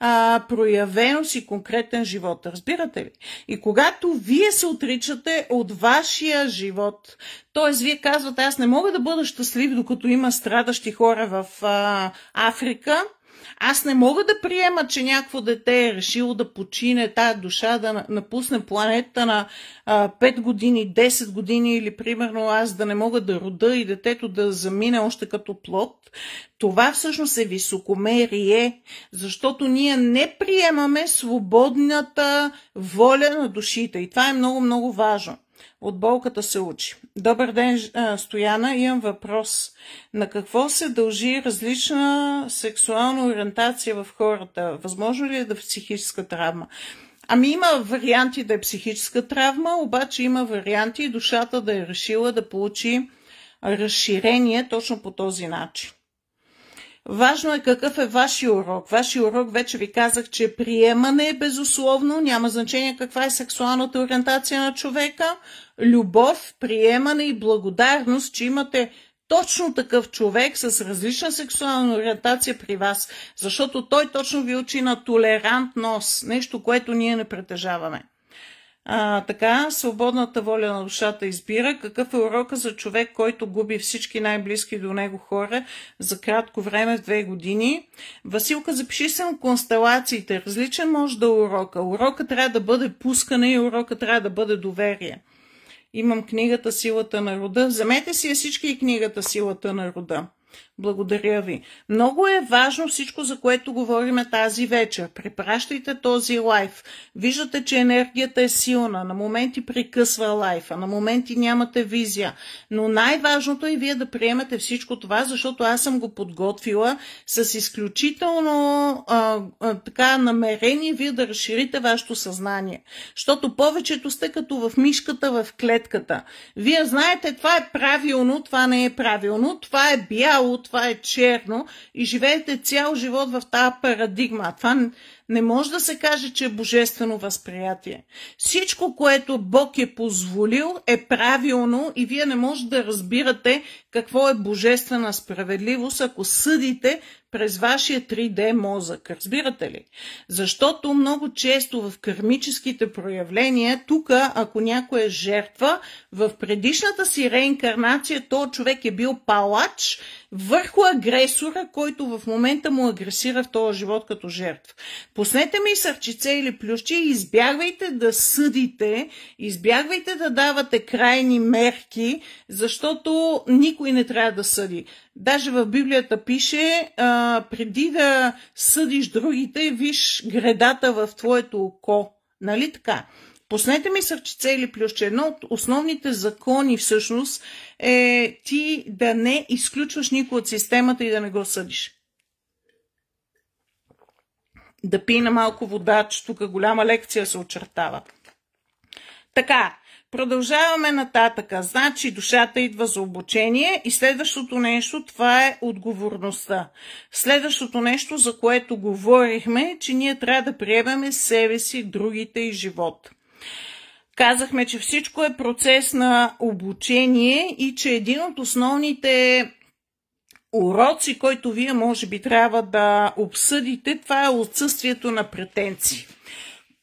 а, проявен си конкретен живот. Разбирате ли? И когато вие се отричате от вашия живот, т.е. вие казвате, аз не мога да бъда щастлив, докато има страдащи хора в а, Африка, аз не мога да приема, че някакво дете е решило да почине тая душа, да напусне планета на а, 5 години, 10 години или примерно аз да не мога да рода и детето да замине още като плод. Това всъщност е високомерие, защото ние не приемаме свободната воля на душите. И това е много-много важно. От болката се учи. Добър ден, Стояна. Имам въпрос. На какво се дължи различна сексуална ориентация в хората? Възможно ли е да е психическа травма? Ами има варианти да е психическа травма, обаче има варианти душата да е решила да получи разширение точно по този начин. Важно е какъв е вашия урок. Вашия урок вече ви казах, че приемане е безусловно, няма значение каква е сексуалната ориентация на човека. Любов, приемане и благодарност, че имате точно такъв човек с различна сексуална ориентация при вас, защото той точно ви учи на толерантност, нещо, което ние не притежаваме. А, така, свободната воля на душата избира какъв е урока за човек, който губи всички най-близки до него хора за кратко време, в две години. Василка, запиши се на констелациите. Различен може да е урока. Урока трябва да бъде пускане и урока трябва да бъде доверие. Имам книгата Силата на рода. Замете си я всички и книгата Силата на рода. Благодаря ви. Много е важно всичко, за което говориме тази вечер. Препращайте този лайф. Виждате, че енергията е силна. На моменти прекъсва лайфа, на моменти нямате визия. Но най-важното е вие да приемете всичко това, защото аз съм го подготвила с изключително а, а, така намерение вие да разширите вашето съзнание. Защото повечето сте като в мишката, в клетката. Вие знаете, това е правилно, това не е правилно, това е бяло, това е черно и живеете цял живот в тази парадигма. Това не може да се каже, че е божествено възприятие. Всичко, което Бог е позволил, е правилно и вие не може да разбирате какво е божествена справедливост, ако съдите през вашия 3D мозък. Разбирате ли? Защото много често в кармическите проявления, тук, ако някой е жертва, в предишната си реинкарнация, то човек е бил палач върху агресора, който в момента му агресира в този живот като жертва. Пуснете ми сърчице или плюще и избягвайте да съдите, избягвайте да давате крайни мерки, защото никой не трябва да съди. Даже в Библията пише, а, преди да съдиш другите, виж гредата в твоето око. Нали така? Пуснете ми сърчице или плюще. Едно от основните закони всъщност е ти да не изключваш никой от системата и да не го съдиш да пина малко вода, че тук голяма лекция се очертава. Така, продължаваме нататъка. Значи душата идва за обучение и следващото нещо, това е отговорността. Следващото нещо, за което говорихме, е, че ние трябва да приемаме себе си, другите и живот. Казахме, че всичко е процес на обучение и че един от основните уроци, който вие може би трябва да обсъдите, това е отсъствието на претенции.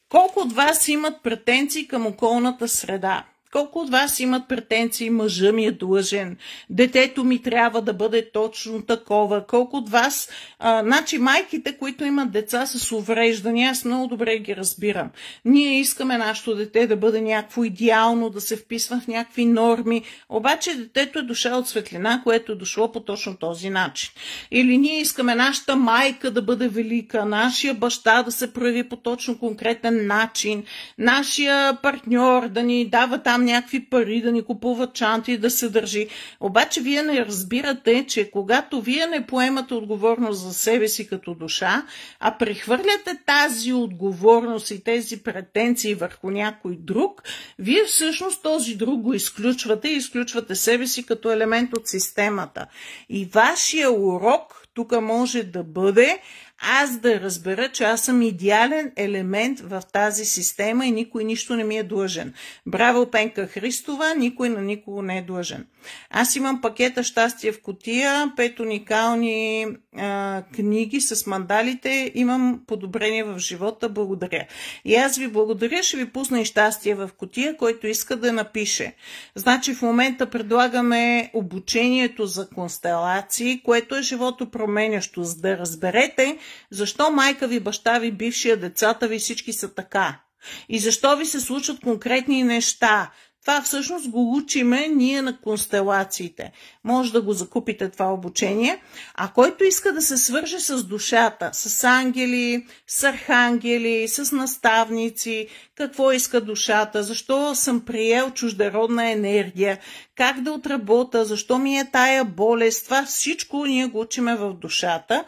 Колко от вас имат претенции към околната среда? Колко от вас имат претенции, мъжа ми е длъжен, детето ми трябва да бъде точно такова? Колко от вас, а, значи майките, които имат деца с увреждания, аз много добре ги разбирам. Ние искаме нашето дете да бъде някакво идеално, да се вписва в някакви норми, обаче детето е душа от светлина, което е дошло по точно този начин. Или ние искаме нашата майка да бъде велика, нашия баща да се прояви по точно конкретен начин, нашия партньор да ни дава там там някакви пари, да ни купува чанти и да се държи. Обаче вие не разбирате, че когато вие не поемате отговорност за себе си като душа, а прехвърляте тази отговорност и тези претенции върху някой друг, вие всъщност този друг го изключвате и изключвате себе си като елемент от системата. И вашия урок тук може да бъде, аз да разбера, че аз съм идеален елемент в тази система и никой нищо не ми е длъжен. Браво, Пенка Христова, никой на никого не е длъжен. Аз имам пакета Щастие в котия, пет уникални а, книги с мандалите. Имам подобрение в живота. Благодаря. И аз ви благодаря. Ще ви пусна и Щастие в котия, който иска да напише. Значи в момента предлагаме обучението за констелации, което е живото променящо, за да разберете защо майка ви, баща ви, бившия, децата ви, всички са така. И защо ви се случват конкретни неща? Това всъщност го учиме ние на констелациите. Може да го закупите това обучение. А който иска да се свърже с душата, с ангели, с архангели, с наставници, какво иска душата, защо съм приел чуждеродна енергия, как да отработа, защо ми е тая болест, това всичко ние го учиме в душата.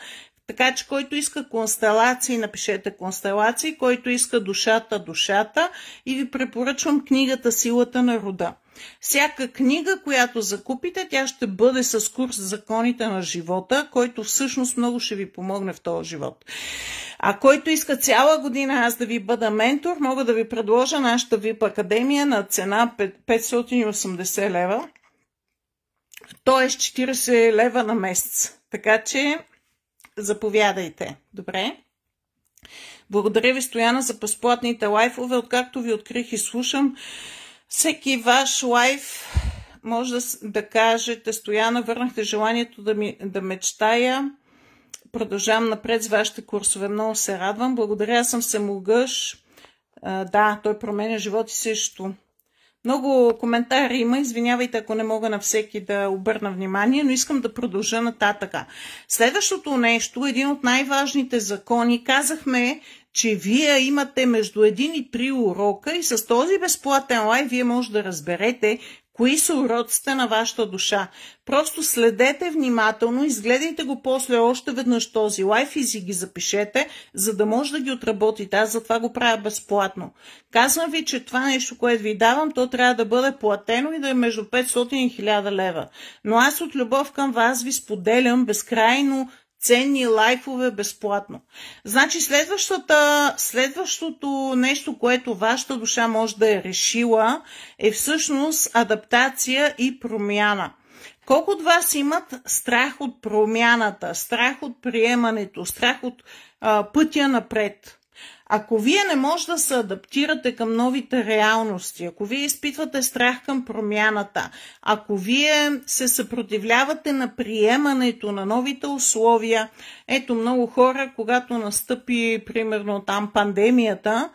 Така че който иска констелации, напишете констелации, който иска душата, душата и ви препоръчвам книгата Силата на рода. Всяка книга, която закупите, тя ще бъде с курс Законите на живота, който всъщност много ще ви помогне в този живот. А който иска цяла година аз да ви бъда ментор, мога да ви предложа нашата VIP академия на цена 580 лева, т.е. 40 лева на месец. Така че Заповядайте. Добре. Благодаря ви, Стояна, за безплатните лайфове. Откакто ви открих и слушам, всеки ваш лайф може да, да кажете, Стояна, върнахте желанието да, ми, да мечтая. Продължавам напред с вашите курсове. Много се радвам. Благодаря, аз съм се А, да, той променя живота си също. Много коментари има, извинявайте, ако не мога на всеки да обърна внимание, но искам да продължа нататъка. Следващото нещо, един от най-важните закони, казахме, че вие имате между един и три урока и с този безплатен лайв вие може да разберете Кои са уроците на вашата душа? Просто следете внимателно, изгледайте го после още веднъж този лайф и си ги запишете, за да може да ги отработите. Аз затова го правя безплатно. Казвам ви, че това нещо, което ви давам, то трябва да бъде платено и да е между 500 и 1000 лева. Но аз от любов към вас ви споделям безкрайно ценни лайфове безплатно. Значи следващата, следващото нещо, което вашата душа може да е решила, е всъщност адаптация и промяна. Колко от вас имат страх от промяната, страх от приемането, страх от а, пътя напред? Ако вие не може да се адаптирате към новите реалности, ако вие изпитвате страх към промяната, ако вие се съпротивлявате на приемането на новите условия, ето много хора, когато настъпи примерно там пандемията,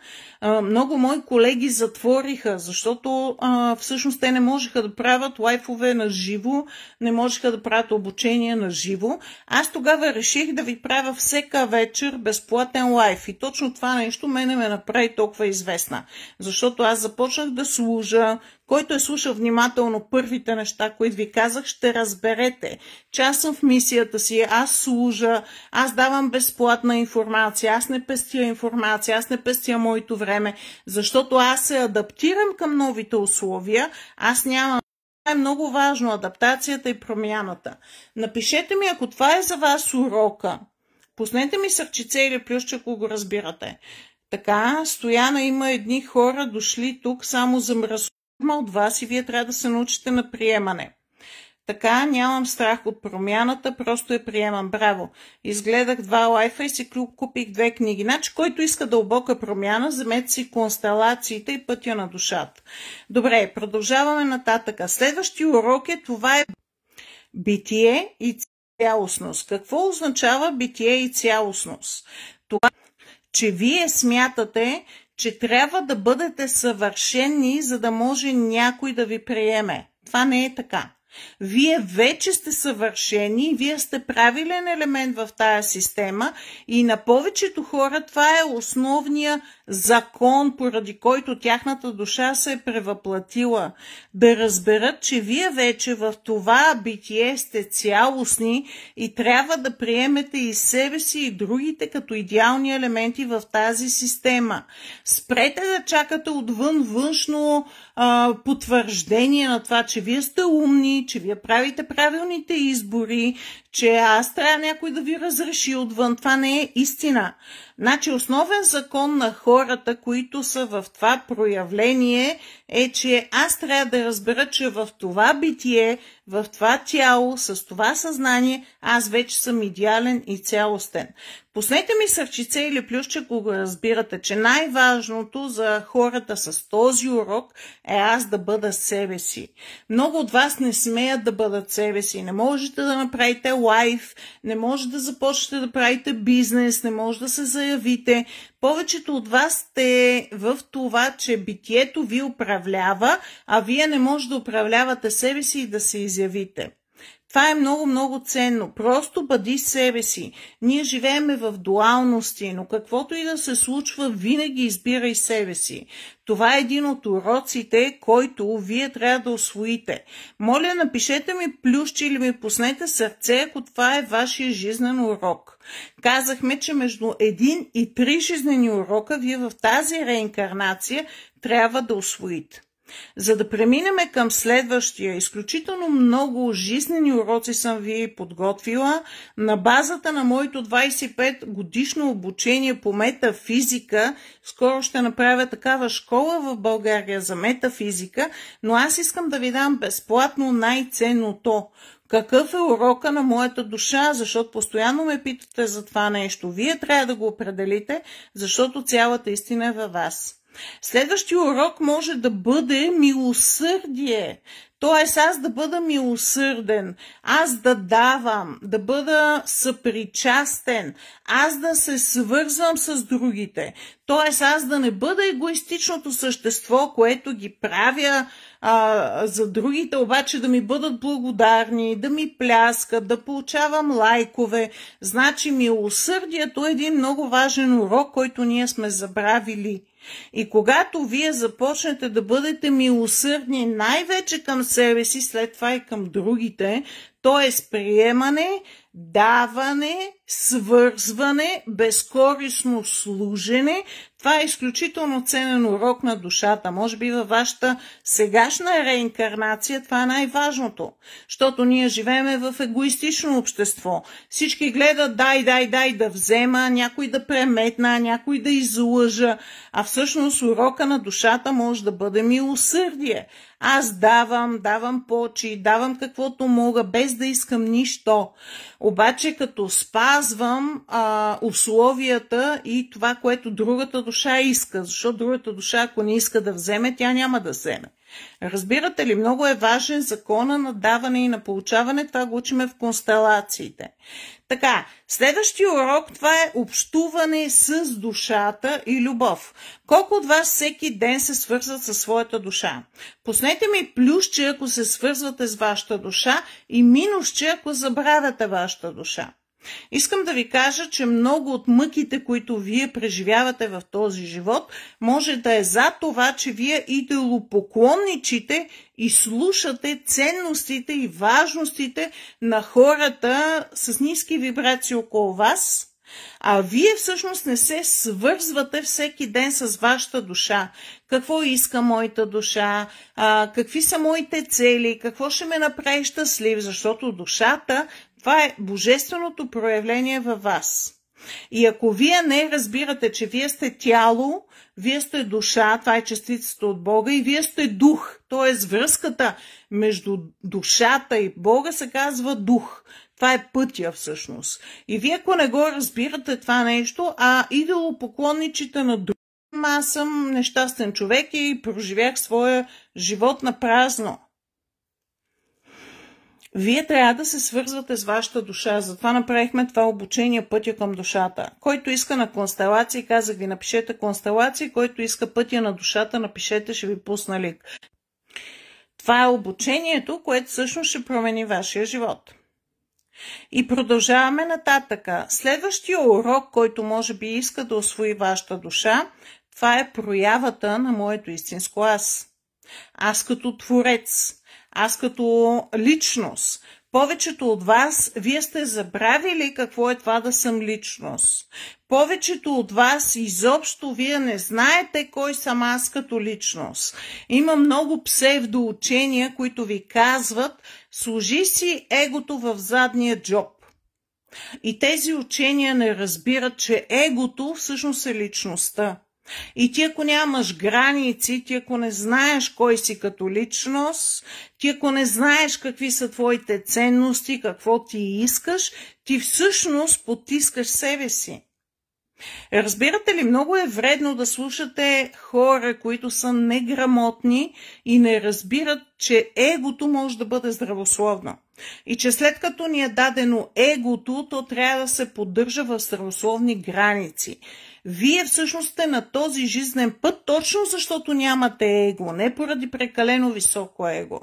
много мои колеги затвориха, защото всъщност те не можеха да правят лайфове на живо, не можеха да правят обучение на живо. Аз тогава реших да ви правя всека вечер безплатен лайф и точно това нещо мене ме направи толкова известна. Защото аз започнах да служа. Който е слушал внимателно първите неща, които ви казах, ще разберете, че аз съм в мисията си, аз служа, аз давам безплатна информация, аз не пестия информация, аз не пестия моето време, защото аз се адаптирам към новите условия, аз нямам е много важно, адаптацията и промяната. Напишете ми, ако това е за вас урока, Пуснете ми сърчице или плюсче, ако го разбирате. Така, Стояна има едни хора, дошли тук само за мръсотма от вас и вие трябва да се научите на приемане. Така, нямам страх от промяната, просто я приемам. Браво! Изгледах два лайфа и си купих две книги. Значи, който иска дълбока промяна, вземете си констелациите и пътя на душата. Добре, продължаваме нататъка. Следващия урок е това е битие и цялостност. Какво означава битие и цялостност? Това, че вие смятате, че трябва да бъдете съвършени, за да може някой да ви приеме. Това не е така. Вие вече сте съвършени, вие сте правилен елемент в тая система и на повечето хора това е основния закон, поради който тяхната душа се е превъплатила, да разберат, че вие вече в това битие сте цялостни и трябва да приемете и себе си и другите като идеални елементи в тази система. Спрете да чакате отвън външно а, потвърждение на това, че вие сте умни, че вие правите правилните избори, че аз трябва някой да ви разреши отвън. Това не е истина. Значи основен закон на хората, които са в това проявление е, че аз трябва да разбера, че в това битие, в това тяло, с това съзнание, аз вече съм идеален и цялостен. Пуснете ми сърчице или плюсче, ако го разбирате, че най-важното за хората с този урок е аз да бъда себе си. Много от вас не смеят да бъдат себе си. Не можете да направите лайф, не можете да започнете да правите бизнес, не може да се заявите, повечето от вас сте в това, че битието ви управлява, а вие не може да управлявате себе си и да се изявите. Това е много-много ценно. Просто бъди себе си. Ние живееме в дуалности, но каквото и да се случва, винаги избирай себе си. Това е един от уроците, който вие трябва да освоите. Моля, напишете ми плющи или ми пуснете сърце, ако това е вашия жизнен урок. Казахме, че между един и три жизнени урока вие в тази реинкарнация трябва да освоите. За да преминем към следващия, изключително много жизнени уроци съм ви подготвила на базата на моето 25 годишно обучение по метафизика. Скоро ще направя такава школа в България за метафизика, но аз искам да ви дам безплатно най-ценното, какъв е урока на моята душа, защото постоянно ме питате за това нещо. Вие трябва да го определите, защото цялата истина е във вас. Следващия урок може да бъде милосърдие. Тоест аз да бъда милосърден, аз да давам, да бъда съпричастен, аз да се свързвам с другите. Тоест аз да не бъда егоистичното същество, което ги правя а, за другите, обаче да ми бъдат благодарни, да ми пляскат, да получавам лайкове. Значи милосърдието е един много важен урок, който ние сме забравили – и когато вие започнете да бъдете милосърдни най-вече към себе си, след това и към другите, т.е. приемане, даване, свързване, безкорисно служене, това е изключително ценен урок на душата. Може би във вашата сегашна реинкарнация това е най-важното, защото ние живееме в егоистично общество. Всички гледат дай, дай, дай да взема, някой да преметна, някой да излъжа, а всъщност урока на душата може да бъде милосърдие. Аз давам, давам почи, давам каквото мога, без да искам нищо. Обаче като спазвам а, условията и това, което другата душа иска, защото другата душа, ако не иска да вземе, тя няма да вземе. Разбирате ли, много е важен закона на даване и на получаване. Това го учиме в констелациите. Така, следващия урок това е общуване с душата и любов. Колко от вас всеки ден се свързват със своята душа? Поснете ми плюсче, ако се свързвате с вашата душа и минусче, ако забравяте вашата душа. Искам да ви кажа, че много от мъките, които вие преживявате в този живот, може да е за това, че вие идолопоклонничите и слушате ценностите и важностите на хората с ниски вибрации около вас – а вие всъщност не се свързвате всеки ден с вашата душа. Какво иска моята душа? какви са моите цели? Какво ще ме направи щастлив? Защото душата това е божественото проявление във вас. И ако вие не разбирате, че вие сте тяло, вие сте душа, това е частицата от Бога, и вие сте дух, т.е. връзката между душата и Бога се казва дух. Това е пътя всъщност. И вие ако не го разбирате това нещо, а идолопоклонничите на друг, аз съм нещастен човек и проживях своя живот на празно. Вие трябва да се свързвате с вашата душа, затова направихме това обучение пътя към душата. Който иска на констелации, казах ви, напишете констелации, който иска пътя на душата, напишете, ще ви пусна лик. Това е обучението, което всъщност ще промени вашия живот. И продължаваме нататъка. Следващия урок, който може би иска да освои вашата душа, това е проявата на моето истинско аз. Аз като творец, аз като личност. Повечето от вас, вие сте забравили какво е това да съм личност. Повечето от вас изобщо вие не знаете кой съм аз като личност. Има много псевдоучения, които ви казват, служи си егото в задния джоб. И тези учения не разбират, че егото всъщност е личността. И ти ако нямаш граници, ти ако не знаеш кой си като личност, ти ако не знаеш какви са твоите ценности, какво ти искаш, ти всъщност потискаш себе си. Разбирате ли, много е вредно да слушате хора, които са неграмотни и не разбират, че егото може да бъде здравословно. И че след като ни е дадено егото, то трябва да се поддържа в здравословни граници. Вие всъщност сте на този жизнен път, точно защото нямате его, не поради прекалено високо его.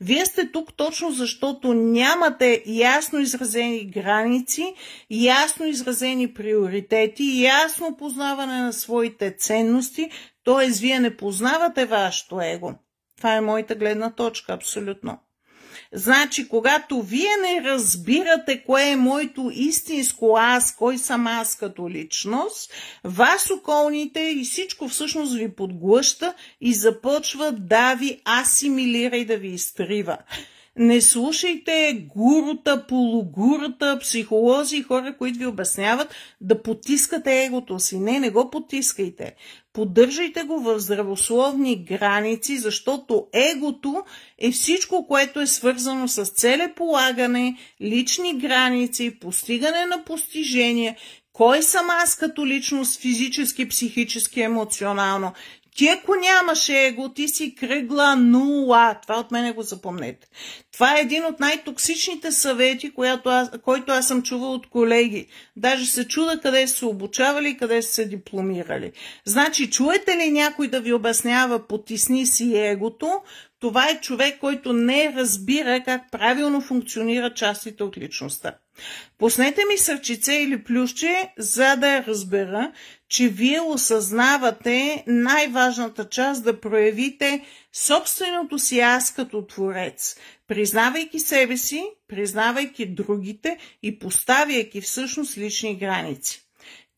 Вие сте тук точно защото нямате ясно изразени граници, ясно изразени приоритети, ясно познаване на своите ценности, т.е. вие не познавате вашето его. Това е моята гледна точка, абсолютно. Значи, когато вие не разбирате кое е моето истинско аз, кой съм аз като личност, вас околните и всичко всъщност ви подглъща и започва да ви асимилира и да ви изтрива. Не слушайте гурута, полугурута, психолози, хора, които ви обясняват да потискате егото си. Не, не го потискайте. Поддържайте го в здравословни граници, защото егото е всичко, което е свързано с целеполагане, лични граници, постигане на постижения, кой съм аз като личност, физически, психически, емоционално. Ти ако нямаш его, ти си кръгла нула. Това от мене го запомнете. Това е един от най-токсичните съвети, която аз, който аз съм чувал от колеги. Даже се чуда къде са се обучавали и къде са се дипломирали. Значи, чуете ли някой да ви обяснява потисни си егото, това е човек, който не разбира как правилно функционира частите от личността. Поснете ми сърчице или плюще, за да я разбера, че вие осъзнавате най-важната част да проявите собственото си аз като творец, признавайки себе си, признавайки другите и поставяйки всъщност лични граници.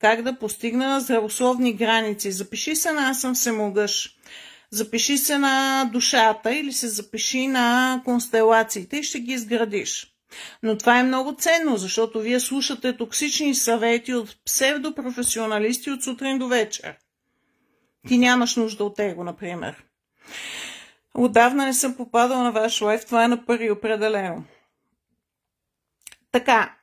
Как да постигна здравословни граници? Запиши се на аз съм всемогъщ. Запиши се на душата или се запиши на констелациите и ще ги изградиш. Но това е много ценно, защото вие слушате токсични съвети от псевдопрофесионалисти от сутрин до вечер. Ти нямаш нужда от него, например. Отдавна не съм попадала на ваш лайф. Това е на първи определено. Така,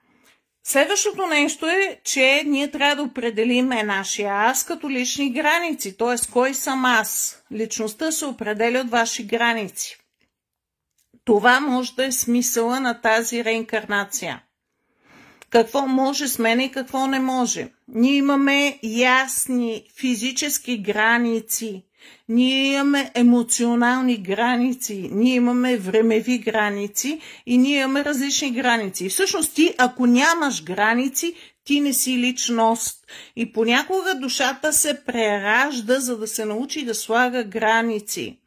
Следващото нещо е, че ние трябва да определим е нашия аз като лични граници, т.е. кой съм аз. Личността се определя от ваши граници. Това може да е смисъла на тази реинкарнация. Какво може с мен и какво не може. Ние имаме ясни физически граници, ние имаме емоционални граници, ние имаме времеви граници и ние имаме различни граници. И всъщност ти, ако нямаш граници, ти не си личност. И понякога душата се преражда, за да се научи да слага граници.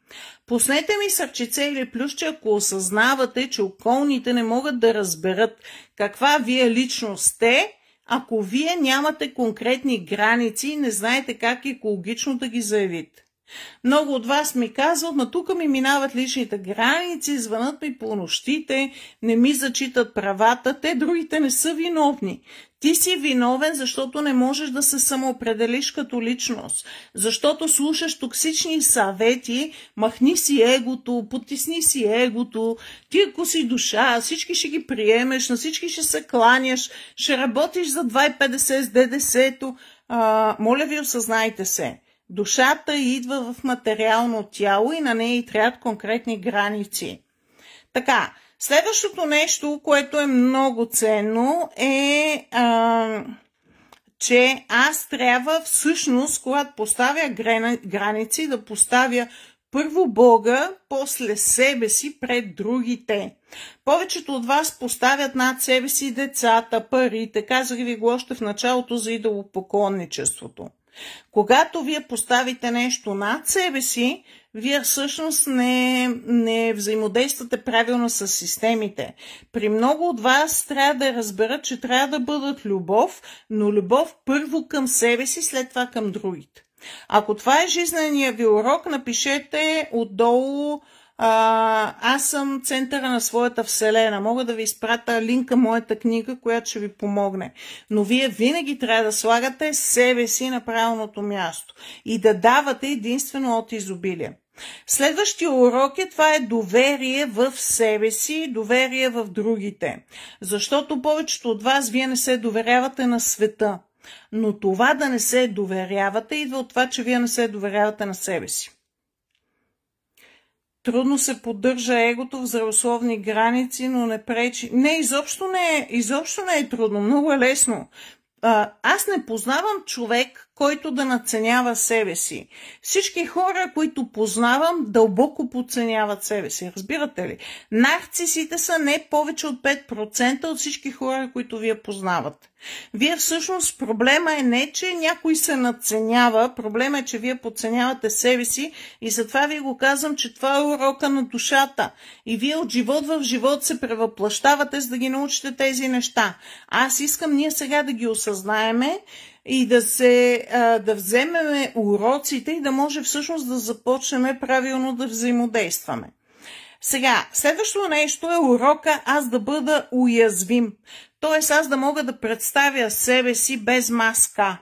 Пуснете ми сърчице или плюсче, ако осъзнавате, че околните не могат да разберат каква вие личност сте, ако вие нямате конкретни граници и не знаете как екологично да ги заявите. Много от вас ми казват, ма тук ми минават личните граници, звънат ми по нощите, не ми зачитат правата, те другите не са виновни. Ти си виновен, защото не можеш да се самоопределиш като личност, защото слушаш токсични съвети, махни си егото, потисни си егото, ти ако си душа, всички ще ги приемеш, на всички ще се кланяш, ще работиш за 2,50 с ДДС-то. моля ви, осъзнайте се. Душата идва в материално тяло и на нея и трябват конкретни граници. Така, следващото нещо, което е много ценно е, а, че аз трябва всъщност, когато поставя граници, да поставя първо Бога, после себе си пред другите. Повечето от вас поставят над себе си децата, парите. Казах ви го още в началото за идолопоклонничеството. Когато вие поставите нещо над себе си, вие всъщност не, не взаимодействате правилно с системите. При много от вас трябва да разберат, че трябва да бъдат любов, но любов първо към себе си, след това към другите. Ако това е жизнения ви урок, напишете отдолу а, аз съм центъра на своята вселена. Мога да ви изпратя линк към моята книга, която ще ви помогне. Но вие винаги трябва да слагате себе си на правилното място и да давате единствено от изобилие. Следващия урок е това е доверие в себе си, и доверие в другите. Защото повечето от вас вие не се доверявате на света. Но това да не се доверявате идва от това, че вие не се доверявате на себе си. Трудно се поддържа егото в здравословни граници, но не пречи. Не, изобщо не е, изобщо не е трудно, много е лесно. аз не познавам човек, който да наценява себе си. Всички хора, които познавам, дълбоко подценяват себе си. Разбирате ли? Нарцисите са не повече от 5% от всички хора, които вие познавате. Вие всъщност проблема е не, че някой се надценява, проблема е, че вие подценявате себе си и затова ви го казвам, че това е урока на душата. И вие от живот в живот се превъплащавате, за да ги научите тези неща. Аз искам ние сега да ги осъзнаеме и да, се, да вземеме уроците и да може всъщност да започнем правилно да взаимодействаме. Сега, следващото нещо е урока аз да бъда уязвим. Тоест аз да мога да представя себе си без маска.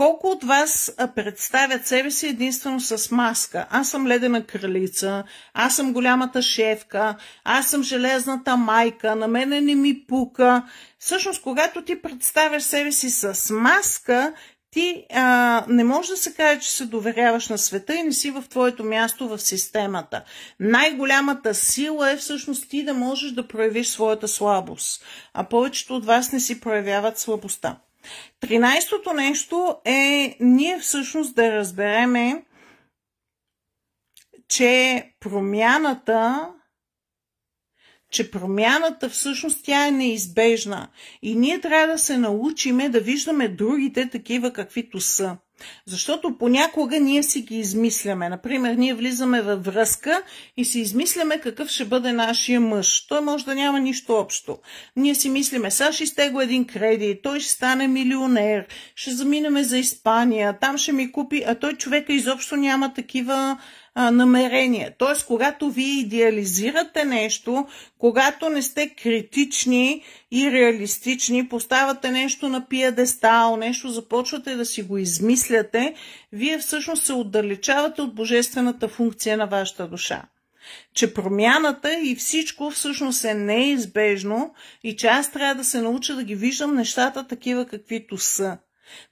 Колко от вас представят себе си единствено с маска? Аз съм ледена кралица, аз съм голямата шефка, аз съм железната майка, на мене не ми пука. Всъщност, когато ти представяш себе си с маска, ти а, не може да се каже, че се доверяваш на света и не си в твоето място в системата. Най-голямата сила е всъщност ти да можеш да проявиш своята слабост, а повечето от вас не си проявяват слабостта. Тринайстото нещо е ние всъщност да разбереме, че промяната че промяната всъщност тя е неизбежна и ние трябва да се научиме да виждаме другите такива каквито са. Защото понякога ние си ги измисляме. Например, ние влизаме във връзка и си измисляме какъв ще бъде нашия мъж. Той може да няма нищо общо. Ние си мислиме, сега ще изтегла един кредит, той ще стане милионер, ще заминеме за Испания, там ще ми купи, а той човека изобщо няма такива намерение. Т.е. когато вие идеализирате нещо, когато не сте критични и реалистични, поставяте нещо на пиедестал, нещо започвате да си го измисляте, вие всъщност се отдалечавате от божествената функция на вашата душа че промяната и всичко всъщност е неизбежно и че аз трябва да се науча да ги виждам нещата такива каквито са.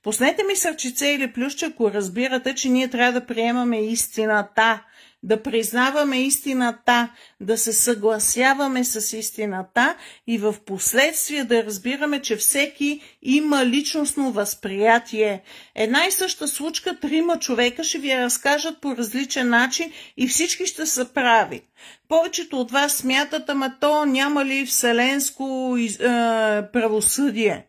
Поснете ми сърчице или плюща, ако разбирате, че ние трябва да приемаме истината, да признаваме истината, да се съгласяваме с истината и в последствие да разбираме, че всеки има личностно възприятие. Една и съща случка трима човека ще ви я разкажат по различен начин и всички ще са прави. Повечето от вас смятат, ама то няма ли вселенско е, правосъдие?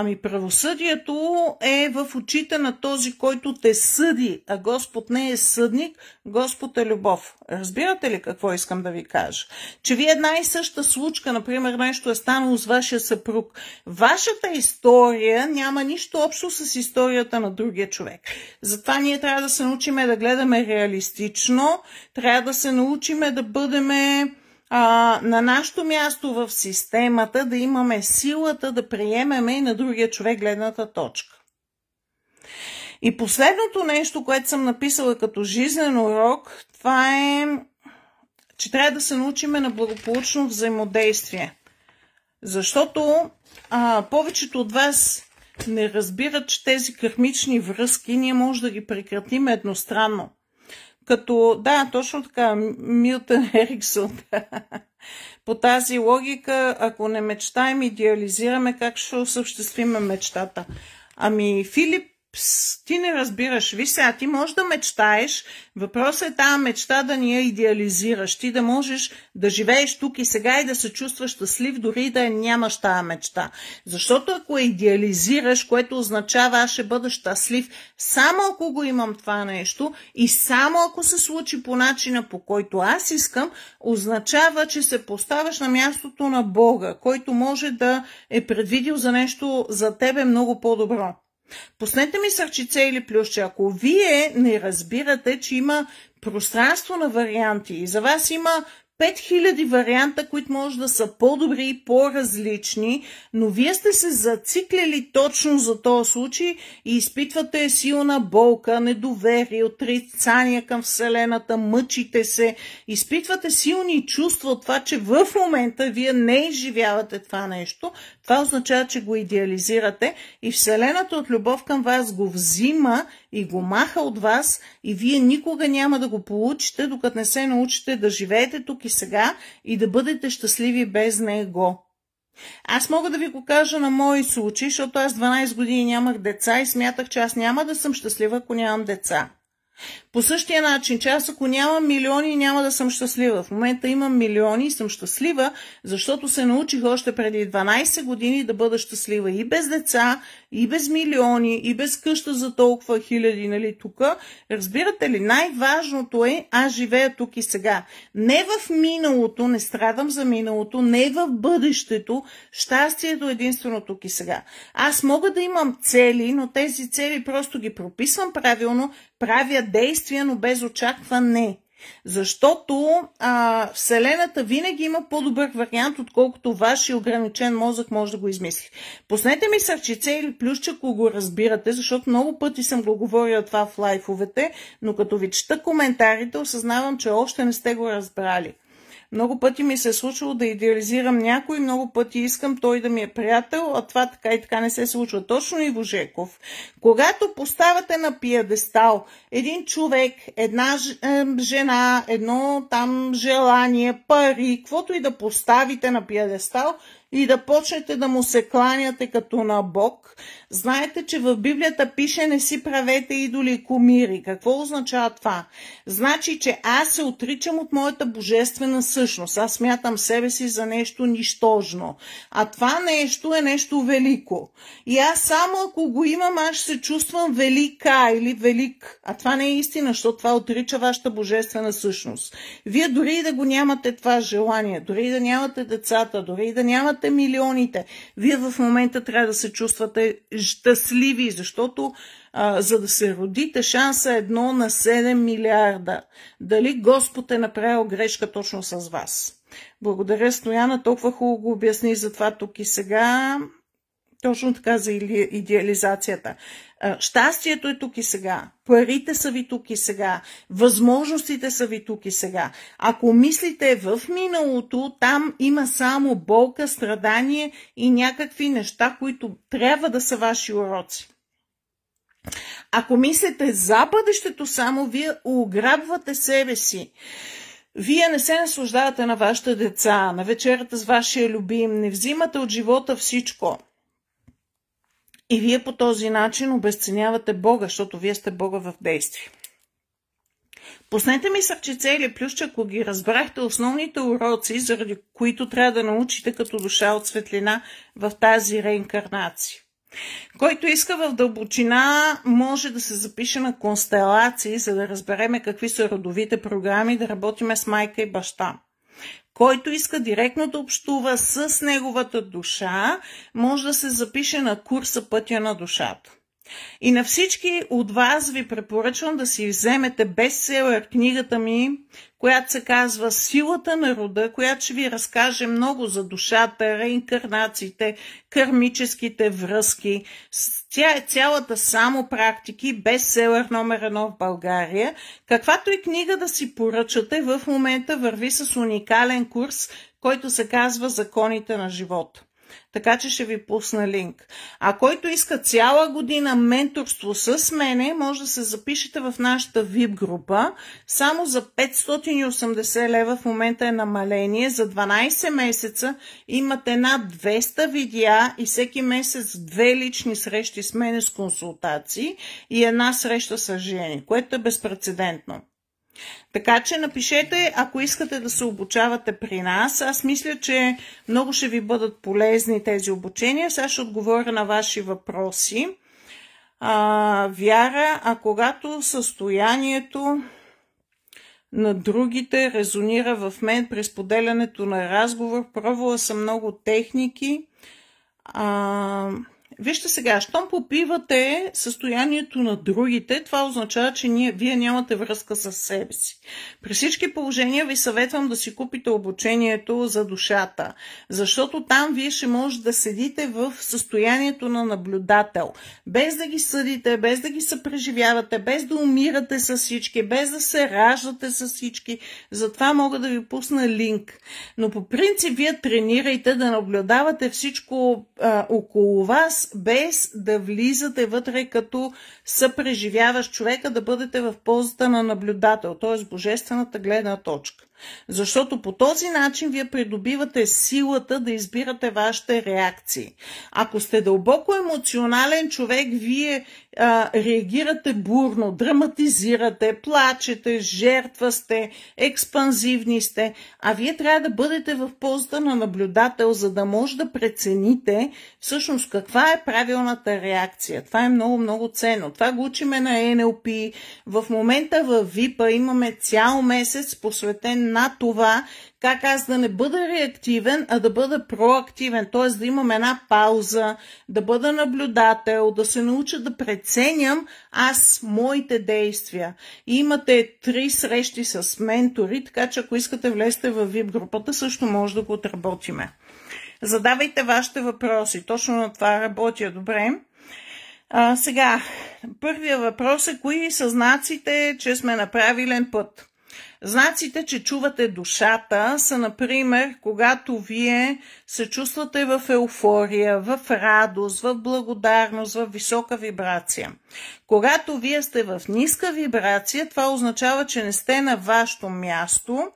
Ами правосъдието е в очите на този, който те съди, а Господ не е съдник, Господ е любов. Разбирате ли какво искам да ви кажа? Че ви една и съща случка, например, нещо е станало с вашия съпруг. Вашата история няма нищо общо с историята на другия човек. Затова ние трябва да се научиме да гледаме реалистично, трябва да се научиме да бъдеме а, на нашето място в системата, да имаме силата да приемеме и на другия човек гледната точка. И последното нещо, което съм написала като жизнен урок, това е, че трябва да се научиме на благополучно взаимодействие. Защото а, повечето от вас не разбират, че тези кармични връзки ние може да ги прекратим едностранно. Като, да, точно така, Милтън Ериксон. Да. По тази логика, ако не мечтаем, идеализираме как ще осъществиме мечтата. Ами Филип Пс, ти не разбираш. Виж сега, ти можеш да мечтаеш. Въпросът е тази мечта да ни я идеализираш. Ти да можеш да живееш тук и сега и да се чувстваш щастлив, дори да я нямаш тази мечта. Защото ако я идеализираш, което означава аз ще бъда щастлив, само ако го имам това нещо и само ако се случи по начина по който аз искам, означава, че се поставяш на мястото на Бога, който може да е предвидил за нещо за тебе много по-добро. Пуснете ми сърчице или плюсче. Ако вие не разбирате, че има пространство на варианти и за вас има 5000 варианта, които може да са по-добри и по-различни, но вие сте се зациклили точно за този случай и изпитвате силна болка, недоверие, отрицание към Вселената, мъчите се, изпитвате силни чувства от това, че в момента вие не изживявате това нещо, това означава, че го идеализирате и Вселената от любов към вас го взима и го маха от вас и вие никога няма да го получите, докато не се научите да живеете тук и сега и да бъдете щастливи без него. Аз мога да ви го кажа на мои случаи, защото аз 12 години нямах деца и смятах, че аз няма да съм щастлива, ако нямам деца. По същия начин, че аз ако нямам милиони, няма да съм щастлива. В момента имам милиони и съм щастлива, защото се научих още преди 12 години да бъда щастлива и без деца, и без милиони, и без къща за толкова хиляди, нали, тук. Разбирате ли, най-важното е, аз живея тук и сега. Не в миналото, не страдам за миналото, не в бъдещето, щастието е единствено тук и сега. Аз мога да имам цели, но тези цели просто ги прописвам правилно, правя действия, но без очакване. Защото а, Вселената винаги има по-добър вариант, отколкото вашия ограничен мозък може да го измисли. Поснете ми сърчице или плюща, ако го разбирате, защото много пъти съм го говорила това в лайфовете, но като ви чета коментарите, осъзнавам, че още не сте го разбрали. Много пъти ми се е случило да идеализирам някой, много пъти искам той да ми е приятел, а това така и така не се случва. Точно и Вожеков. Когато поставяте на пиадестал един човек, една жена, едно там желание, пари, каквото и да поставите на пиадестал – и да почнете да му се кланяте като на Бог. Знаете, че в Библията пише не си правете идоли и комири. Какво означава това? Значи, че аз се отричам от моята божествена същност. Аз смятам себе си за нещо нищожно. А това нещо е нещо велико. И аз само ако го имам, аз ще се чувствам велика или велик. А това не е истина, защото това отрича вашата божествена същност. Вие дори и да го нямате това желание, дори и да нямате децата, дори и да нямате имате милионите, вие в момента трябва да се чувствате щастливи, защото а, за да се родите, шанса е едно на 7 милиарда. Дали Господ е направил грешка точно с вас? Благодаря, Стояна. Толкова хубаво го обясни за това тук и сега. Точно така за идеализацията. Щастието е тук и сега. Парите са ви тук и сега. Възможностите са ви тук и сега. Ако мислите в миналото, там има само болка, страдание и някакви неща, които трябва да са ваши уроци. Ако мислите за бъдещето само, вие ограбвате себе си. Вие не се наслаждавате на вашите деца, на вечерата с вашия любим, не взимате от живота всичко. И вие по този начин обесценявате Бога, защото вие сте Бога в действие. Пуснете ми сърчице или плюща, ако ги разбрахте основните уроци, заради които трябва да научите като душа от светлина в тази реинкарнация. Който иска в дълбочина, може да се запише на констелации, за да разбереме какви са родовите програми, да работиме с майка и баща. Който иска директно да общува с неговата душа, може да се запише на курса Пътя на душата. И на всички от вас ви препоръчвам да си вземете бестселер книгата ми, която се казва Силата на рода, която ще ви разкаже много за душата, реинкарнациите, кърмическите връзки. Тя е цялата само практики, бестселер номер едно в България. Каквато и книга да си поръчате, в момента върви с уникален курс, който се казва Законите на живота така че ще ви пусна линк. А който иска цяла година менторство с мене, може да се запишете в нашата VIP група. Само за 580 лева в момента е намаление. За 12 месеца имате над 200 видеа и всеки месец две лични срещи с мене с консултации и една среща с жени, което е безпредседентно. Така че напишете, ако искате да се обучавате при нас. Аз мисля, че много ще ви бъдат полезни тези обучения. Сега ще отговоря на ваши въпроси. А, вяра, а когато състоянието на другите резонира в мен през поделянето на разговор, пробвала съм много техники. А, Вижте сега, щом попивате състоянието на другите, това означава, че ние, вие нямате връзка с себе си. При всички положения ви съветвам да си купите обучението за душата, защото там вие ще можете да седите в състоянието на наблюдател, без да ги съдите, без да ги съпреживявате, без да умирате с всички, без да се раждате с всички. Затова мога да ви пусна линк. Но по принцип вие тренирайте да наблюдавате всичко а, около вас, без да влизате вътре като съпреживяваш човека, да бъдете в ползата на наблюдател, т.е. божествената гледна точка. Защото по този начин вие придобивате силата да избирате вашите реакции. Ако сте дълбоко емоционален човек, вие а, реагирате бурно, драматизирате, плачете, жертва сте, експанзивни сте, а вие трябва да бъдете в ползата на наблюдател, за да може да прецените всъщност каква е правилната реакция. Това е много-много ценно. Това го учиме на NLP. В момента в ВИПа имаме цял месец посветен на това как аз да не бъда реактивен, а да бъда проактивен, т.е. да имам една пауза, да бъда наблюдател, да се науча да преценям аз моите действия. Имате три срещи с ментори, така че ако искате влезте в VIP групата, също може да го отработиме. Задавайте вашите въпроси. Точно на това работя добре. А, сега, първия въпрос е кои са знаците, че сме на правилен път? Знаците, че чувате душата са, например, когато вие се чувствате в еуфория, в радост, в благодарност, в висока вибрация. Когато вие сте в ниска вибрация, това означава, че не сте на вашето място,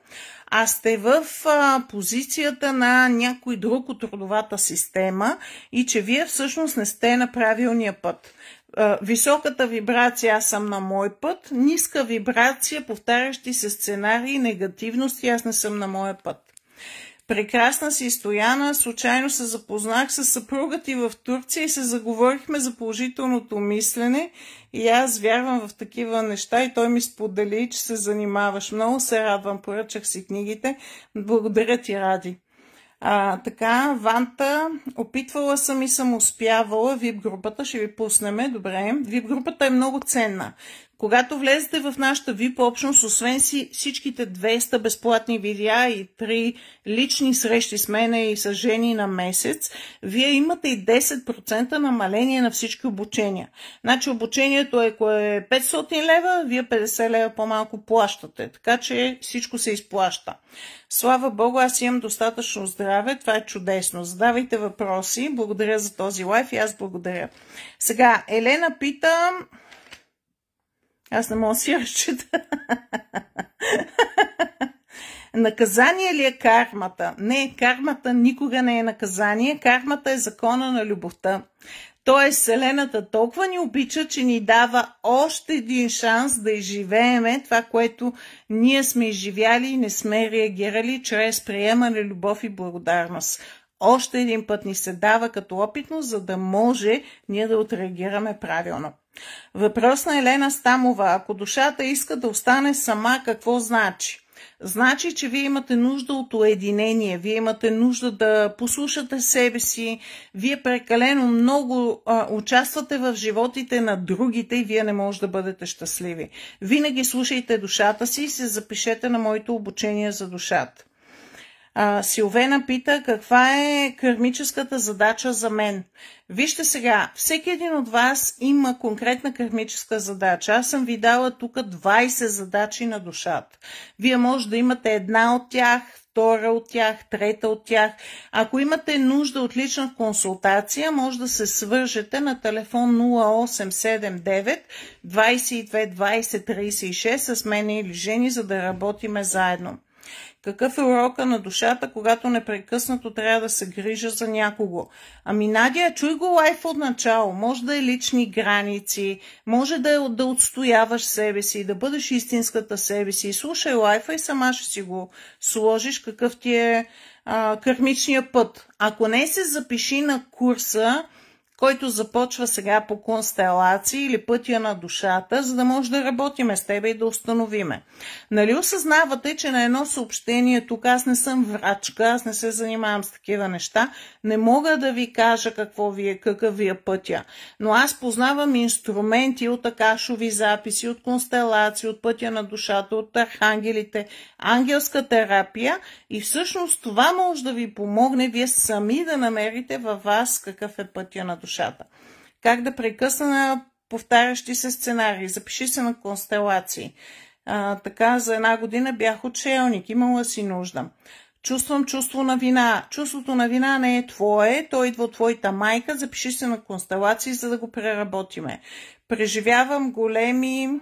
а сте в а, позицията на някой друг от родовата система и че вие всъщност не сте на правилния път високата вибрация аз съм на мой път, ниска вибрация, повтарящи се сценарии, негативности, аз не съм на моя път. Прекрасна си Стояна, случайно се запознах с съпруга ти в Турция и се заговорихме за положителното мислене и аз вярвам в такива неща и той ми сподели, че се занимаваш. Много се радвам, поръчах си книгите. Благодаря ти, Ради. А, така, Ванта, опитвала съм и съм успявала. Вип групата ще ви пуснеме, добре. Вип групата е много ценна. Когато влезете в нашата VIP общност, освен си всичките 200 безплатни видеа и 3 лични срещи с мене и с жени на месец, вие имате и 10% намаление на всички обучения. Значи обучението е, кое е 500 лева, вие 50 лева по-малко плащате. Така че всичко се изплаща. Слава Богу, аз имам достатъчно здраве. Това е чудесно. Задавайте въпроси. Благодаря за този лайф и аз благодаря. Сега, Елена пита аз не мога да си разчита. Наказание ли е кармата? Не, кармата никога не е наказание. Кармата е закона на любовта. Тоест, Вселената толкова ни обича, че ни дава още един шанс да изживееме това, което ние сме изживяли и не сме реагирали чрез приемане, любов и благодарност още един път ни се дава като опитност, за да може ние да отреагираме правилно. Въпрос на Елена Стамова. Ако душата иска да остане сама, какво значи? Значи, че вие имате нужда от уединение, вие имате нужда да послушате себе си, вие прекалено много а, участвате в животите на другите и вие не може да бъдете щастливи. Винаги слушайте душата си и се запишете на моето обучение за душата. А, Силвена пита каква е кармическата задача за мен. Вижте сега, всеки един от вас има конкретна кармическа задача. Аз съм ви дала тук 20 задачи на душата. Вие може да имате една от тях, втора от тях, трета от тях. Ако имате нужда от лична консултация, може да се свържете на телефон 0879 22 20 36 с мен или жени, за да работиме заедно. Какъв е урока на душата, когато непрекъснато трябва да се грижа за някого? Ами, Надя, чуй го лайф от начало. Може да е лични граници, може да, е, да отстояваш себе си, да бъдеш истинската себе си. Слушай лайфа и сама ще си го сложиш какъв ти е а, кърмичния път. Ако не се запиши на курса, който започва сега по констелации или пътя на душата, за да може да работиме с тебе и да установиме. Нали осъзнавате, че на едно съобщение тук аз не съм врачка, аз не се занимавам с такива неща, не мога да ви кажа какво ви е, какъв ви е пътя. Но аз познавам инструменти от акашови записи, от констелации, от пътя на душата, от архангелите, ангелска терапия и всъщност това може да ви помогне вие сами да намерите във вас какъв е пътя на душата душата. Как да прекъсна на повтарящи се сценарии. Запиши се на констелации. А, така за една година бях учелник, имала си нужда. Чувствам чувство на вина. Чувството на вина не е твое, то идва от твоята майка. Запиши се на констелации, за да го преработиме. Преживявам големи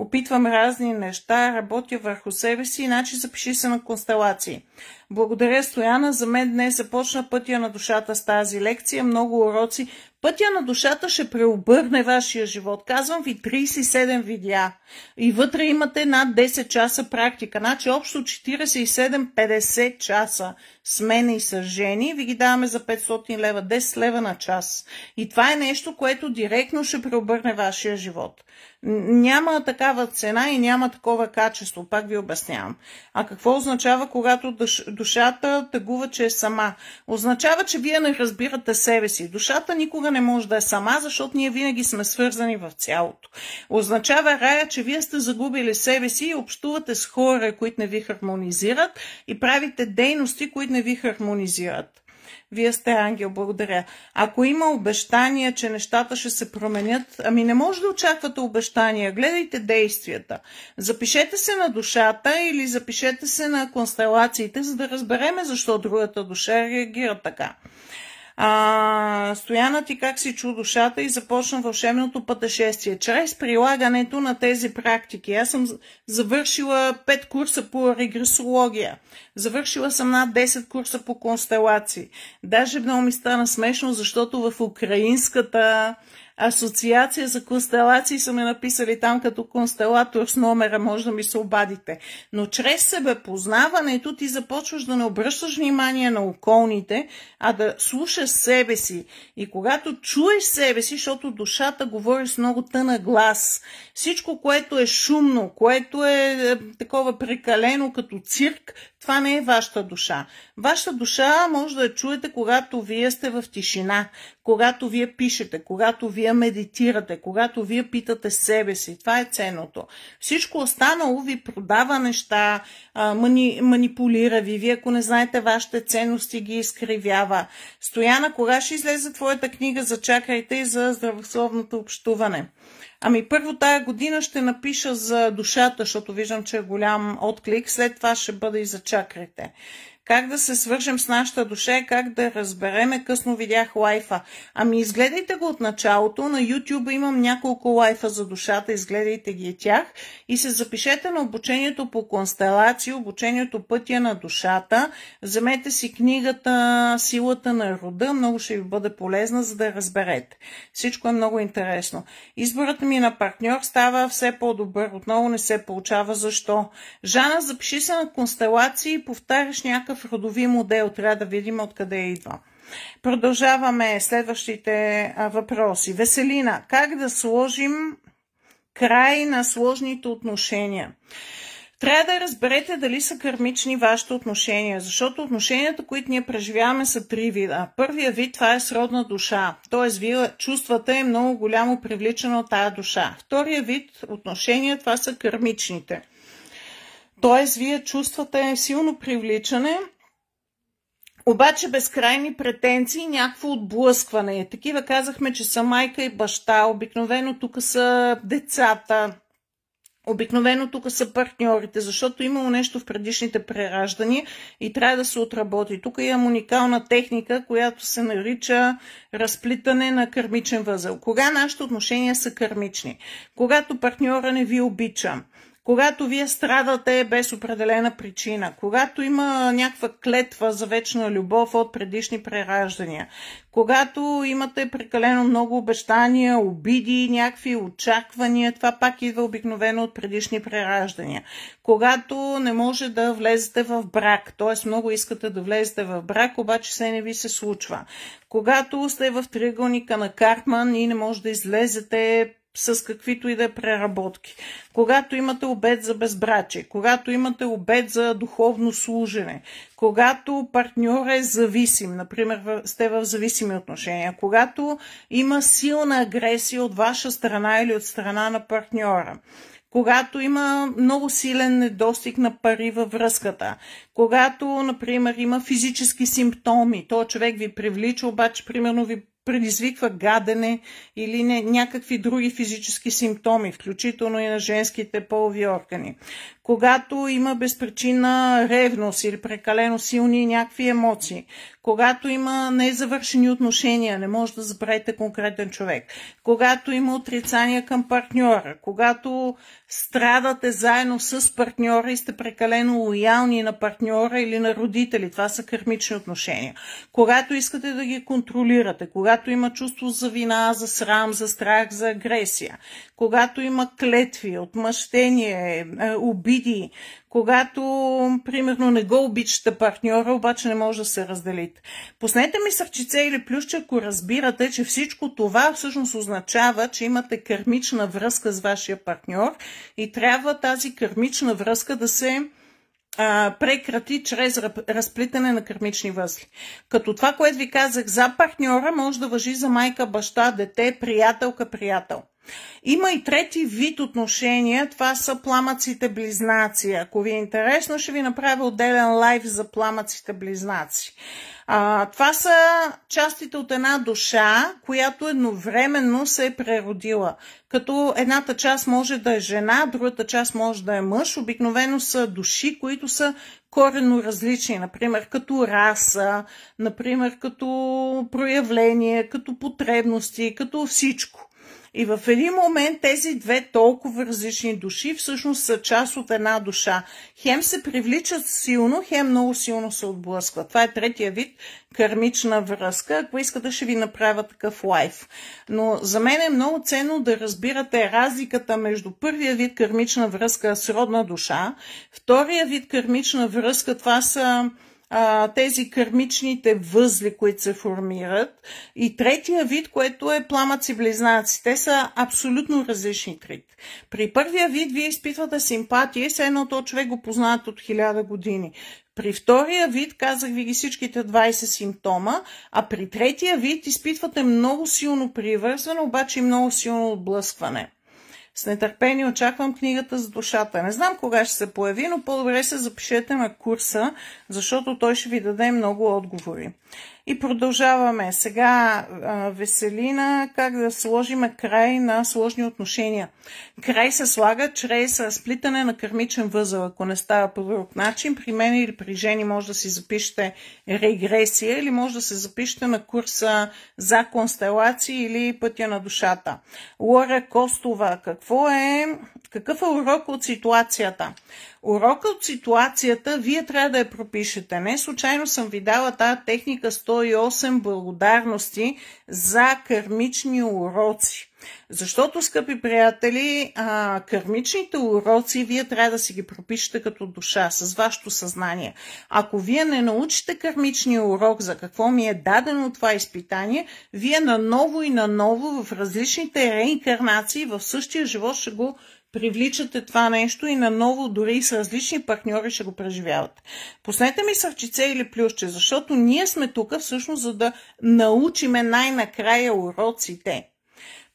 Опитвам разни неща, работя върху себе си, иначе запиши се на констелации. Благодаря Стояна, за мен днес започна пътя на душата с тази лекция, много уроци. Пътя на душата ще преобърне вашия живот. Казвам ви 37 видеа и вътре имате над 10 часа практика, значи общо 47-50 часа с мен и с жени, ви ги даваме за 500 лева, 10 лева на час. И това е нещо, което директно ще преобърне вашия живот. Няма такава цена и няма такова качество, пак ви обяснявам. А какво означава, когато душата тъгува, че е сама? Означава, че вие не разбирате себе си. Душата никога не може да е сама, защото ние винаги сме свързани в цялото. Означава рая, че вие сте загубили себе си и общувате с хора, които не ви хармонизират и правите дейности, които не ви хармонизират. Вие сте ангел, благодаря. Ако има обещания, че нещата ще се променят, ами не може да очаквате обещания. Гледайте действията. Запишете се на душата или запишете се на констелациите, за да разбереме защо другата душа реагира така. А, Стояна ти как си чу душата и започна вълшебното пътешествие. Чрез прилагането на тези практики. Аз съм завършила 5 курса по регресология. Завършила съм над 10 курса по констелации. Даже много ми стана смешно, защото в украинската асоциация за констелации са ме написали там като констелатор с номера, може да ми се обадите. Но чрез себе познаването ти започваш да не обръщаш внимание на околните, а да слушаш себе си. И когато чуеш себе си, защото душата говори с много тъна глас, всичко, което е шумно, което е, е такова прекалено като цирк, това не е вашата душа. Вашата душа може да я чуете, когато вие сте в тишина, когато вие пишете, когато вие медитирате, когато вие питате себе си. Това е ценното. Всичко останало ви продава неща, мани, манипулира ви. Вие, ако не знаете вашите ценности, ги изкривява. Стояна, кога ще излезе твоята книга за чакайте и за здравословното общуване? Ами първо тая година ще напиша за душата, защото виждам, че е голям отклик. След това ще бъде и за чакрите как да се свържем с нашата душа, как да разбереме, късно видях лайфа. Ами изгледайте го от началото, на YouTube имам няколко лайфа за душата, изгледайте ги тях и се запишете на обучението по констелации, обучението пътя на душата, вземете си книгата Силата на рода, много ще ви бъде полезна, за да разберете. Всичко е много интересно. Изборът ми на партньор става все по-добър, отново не се получава защо. Жана, запиши се на констелации и повтаряш някакъв такъв родови модел. Трябва да видим откъде идва. Продължаваме следващите въпроси. Веселина, как да сложим край на сложните отношения? Трябва да разберете дали са кърмични вашите отношения, защото отношенията, които ние преживяваме, са три вида. Първия вид това е сродна душа, т.е. вие чувствата е много голямо привличане от тази душа. Втория вид отношения това са кърмичните – т.е. вие чувствате силно привличане, обаче безкрайни претенции, някакво отблъскване. Такива казахме, че са майка и баща, обикновено тук са децата, обикновено тук са партньорите, защото имало нещо в предишните прераждания и трябва да се отработи. Тук имам уникална техника, която се нарича разплитане на кърмичен възел. Кога нашите отношения са кърмични? Когато партньора не ви обича когато вие страдате без определена причина, когато има някаква клетва за вечна любов от предишни прераждания, когато имате прекалено много обещания, обиди, някакви очаквания, това пак идва обикновено от предишни прераждания. Когато не може да влезете в брак, т.е. много искате да влезете в брак, обаче се не ви се случва. Когато сте в триъгълника на Карман и не може да излезете с каквито и да е преработки. Когато имате обед за безбрачие, когато имате обед за духовно служене, когато партньор е зависим, например сте в зависими отношения, когато има силна агресия от ваша страна или от страна на партньора, когато има много силен недостиг на пари във връзката, когато, например, има физически симптоми, то човек ви привлича, обаче, примерно, ви предизвиква гадене или не, някакви други физически симптоми, включително и на женските полови органи. Когато има безпричина ревност или прекалено силни някакви емоции, когато има незавършени отношения, не може да забравите конкретен човек, когато има отрицания към партньора, когато страдате заедно с партньора и сте прекалено лоялни на партньора или на родители, това са кармични отношения, когато искате да ги контролирате, когато има чувство за вина, за срам, за страх, за агресия, когато има клетви, отмъщение, е, е, обиди, когато, примерно, не го обичате партньора, обаче не може да се разделите. Поснете ми сърчице или плюсче, ако разбирате, че всичко това всъщност означава, че имате кармична връзка с вашия партньор и трябва тази кармична връзка да се прекрати чрез разплитане на кърмични възли. Като това, което ви казах за партньора, може да въжи за майка, баща, дете, приятелка, приятел. Има и трети вид отношения, това са пламъците близнаци. Ако ви е интересно, ще ви направя отделен лайв за пламъците близнаци. А, това са частите от една душа, която едновременно се е преродила. Като едната част може да е жена, другата част може да е мъж. Обикновено са души, които са корено различни, например като раса, например като проявление, като потребности, като всичко. И в един момент тези две толкова различни души всъщност са част от една душа. Хем се привличат силно, хем много силно се отблъскват. Това е третия вид кармична връзка. Ако иска да ще ви направя такъв лайф. Но за мен е много ценно да разбирате разликата между първия вид кармична връзка с родна душа, втория вид кармична връзка това са а, тези кърмичните възли, които се формират. И третия вид, което е пламъци близнаци. Те са абсолютно различни трит. При първия вид вие изпитвате симпатия, с едно то човек го познават от хиляда години. При втория вид казах ви ги всичките 20 симптома, а при третия вид изпитвате много силно привързване, обаче и много силно отблъскване. С нетърпение очаквам книгата за душата. Не знам кога ще се появи, но по-добре се запишете на курса, защото той ще ви даде много отговори. И продължаваме. Сега Веселина, как да сложим край на сложни отношения. Край се слага чрез разплитане на кърмичен възъл, ако не става по друг начин. При мен или при жени може да си запишете регресия или може да се запишете на курса за констелации или пътя на душата. Лора Костова, какво е, какъв е урок от ситуацията? Урок от ситуацията вие трябва да я пропишете. Не случайно съм ви дала тази техника 100 108 благодарности за кармични уроци. Защото, скъпи приятели, кърмичните уроци вие трябва да си ги пропишете като душа, с вашето съзнание. Ако вие не научите кърмичния урок за какво ми е дадено това изпитание, вие наново и наново в различните реинкарнации в същия живот ще го привличате това нещо и наново, дори и с различни партньори ще го преживявате. Поснете ми сърчице или плюсче, защото ние сме тук всъщност за да научиме най-накрая уроците.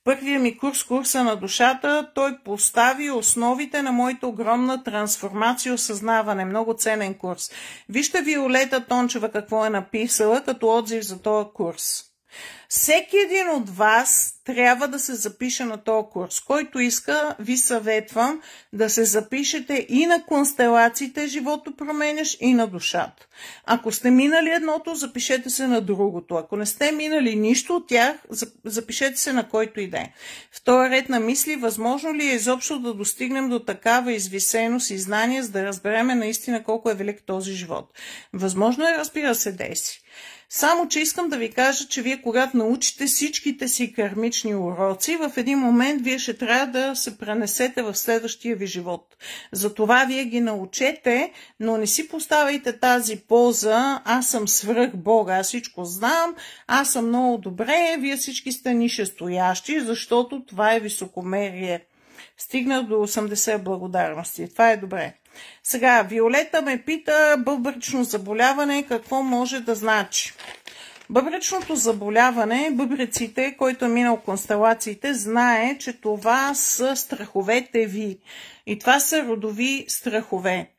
Първият ми курс, курса на душата, той постави основите на моята огромна трансформация и осъзнаване. Много ценен курс. Вижте Виолета Тончева какво е написала като отзив за този курс. Всеки един от вас трябва да се запише на този курс. Който иска, ви съветвам да се запишете и на констелациите Живото променяш и на душата. Ако сте минали едното, запишете се на другото. Ако не сте минали нищо от тях, запишете се на който иде. да е. Втори ред на мисли, възможно ли е изобщо да достигнем до такава извисеност и знание, за да разбереме наистина колко е велик този живот. Възможно е, разбира се, Деси. Само, че искам да ви кажа, че вие когато научите всичките си кармични уроци, в един момент вие ще трябва да се пренесете в следващия ви живот. Затова вие ги научете, но не си поставяйте тази поза, аз съм свръх Бога, аз всичко знам, аз съм много добре, вие всички сте нише стоящи, защото това е високомерие. Стигна до 80 благодарности. Това е добре. Сега, Виолета ме пита бъбречно заболяване, какво може да значи. Бъбречното заболяване, бъбреците, който е минал констелациите, знае, че това са страховете ви. И това са родови страхове.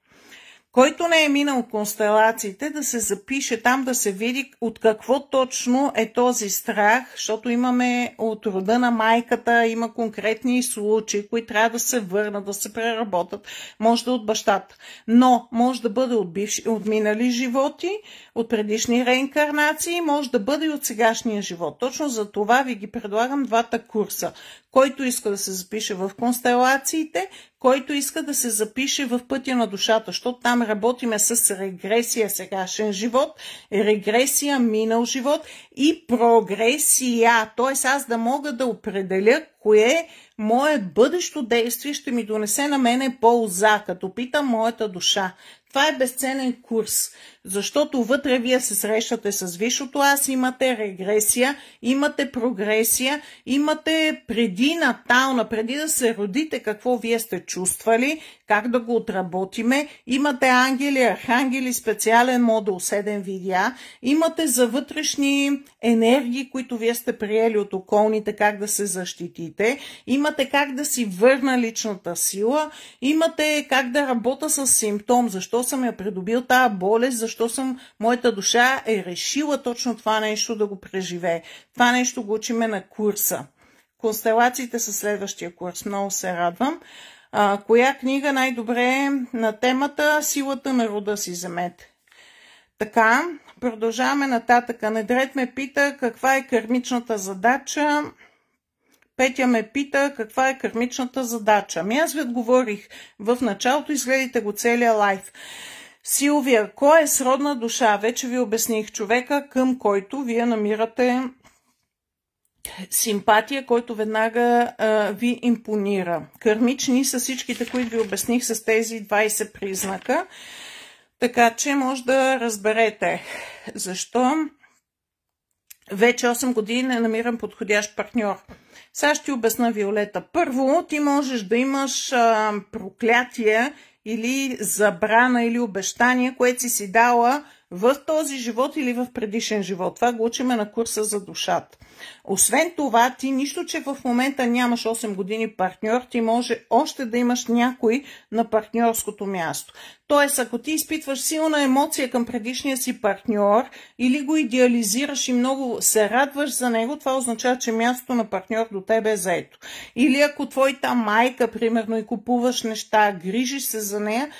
Който не е минал констелациите, да се запише там, да се види от какво точно е този страх, защото имаме от рода на майката, има конкретни случаи, които трябва да се върнат, да се преработат. Може да е от бащата, но може да бъде от, бивши, от минали животи, от предишни реинкарнации, може да бъде и от сегашния живот. Точно за това ви ги предлагам двата курса. Който иска да се запише в констелациите, който иска да се запише в пътя на душата, защото там работиме с регресия сегашен живот, регресия минал живот и прогресия. Т.е. аз да мога да определя кое мое бъдещо действие ще ми донесе на мене полза, като питам моята душа. Това е безценен курс. Защото вътре вие се срещате с висшото аз, имате регресия, имате прогресия, имате преди натална, преди да се родите, какво вие сте чувствали, как да го отработиме. Имате ангели, архангели, специален модул 7 видеа. Имате за вътрешни енергии, които вие сте приели от околните, как да се защитите. Имате как да си върна личната сила. Имате как да работя с симптом, защо съм я придобил тази болест, защо защо съм, моята душа е решила точно това нещо да го преживее. Това нещо го учиме на курса. Констелациите са следващия курс. Много се радвам. А, коя книга най-добре на темата Силата на рода си замете? Така, продължаваме нататъка. Недред ме пита каква е кърмичната задача. Петя ме пита каква е кърмичната задача. Ами аз ви отговорих в началото, изгледайте го целия лайф. Силвия, кой е сродна душа? Вече ви обясних човека, към който вие намирате симпатия, който веднага а, ви импонира. Кърмични са всичките, които ви обясних с тези 20 признака. Така че може да разберете защо вече 8 години не намирам подходящ партньор. Сега ще обясна Виолета. Първо, ти можеш да имаш а, проклятие или забрана или обещание, което си си дала в този живот или в предишен живот. Това го учиме на курса за душата. Освен това, ти нищо, че в момента нямаш 8 години партньор, ти може още да имаш някой на партньорското място. Тоест, ако ти изпитваш силна емоция към предишния си партньор или го идеализираш и много се радваш за него, това означава, че мястото на партньор до тебе е заето. Или ако твоята майка, примерно, и купуваш неща, грижиш се за нея,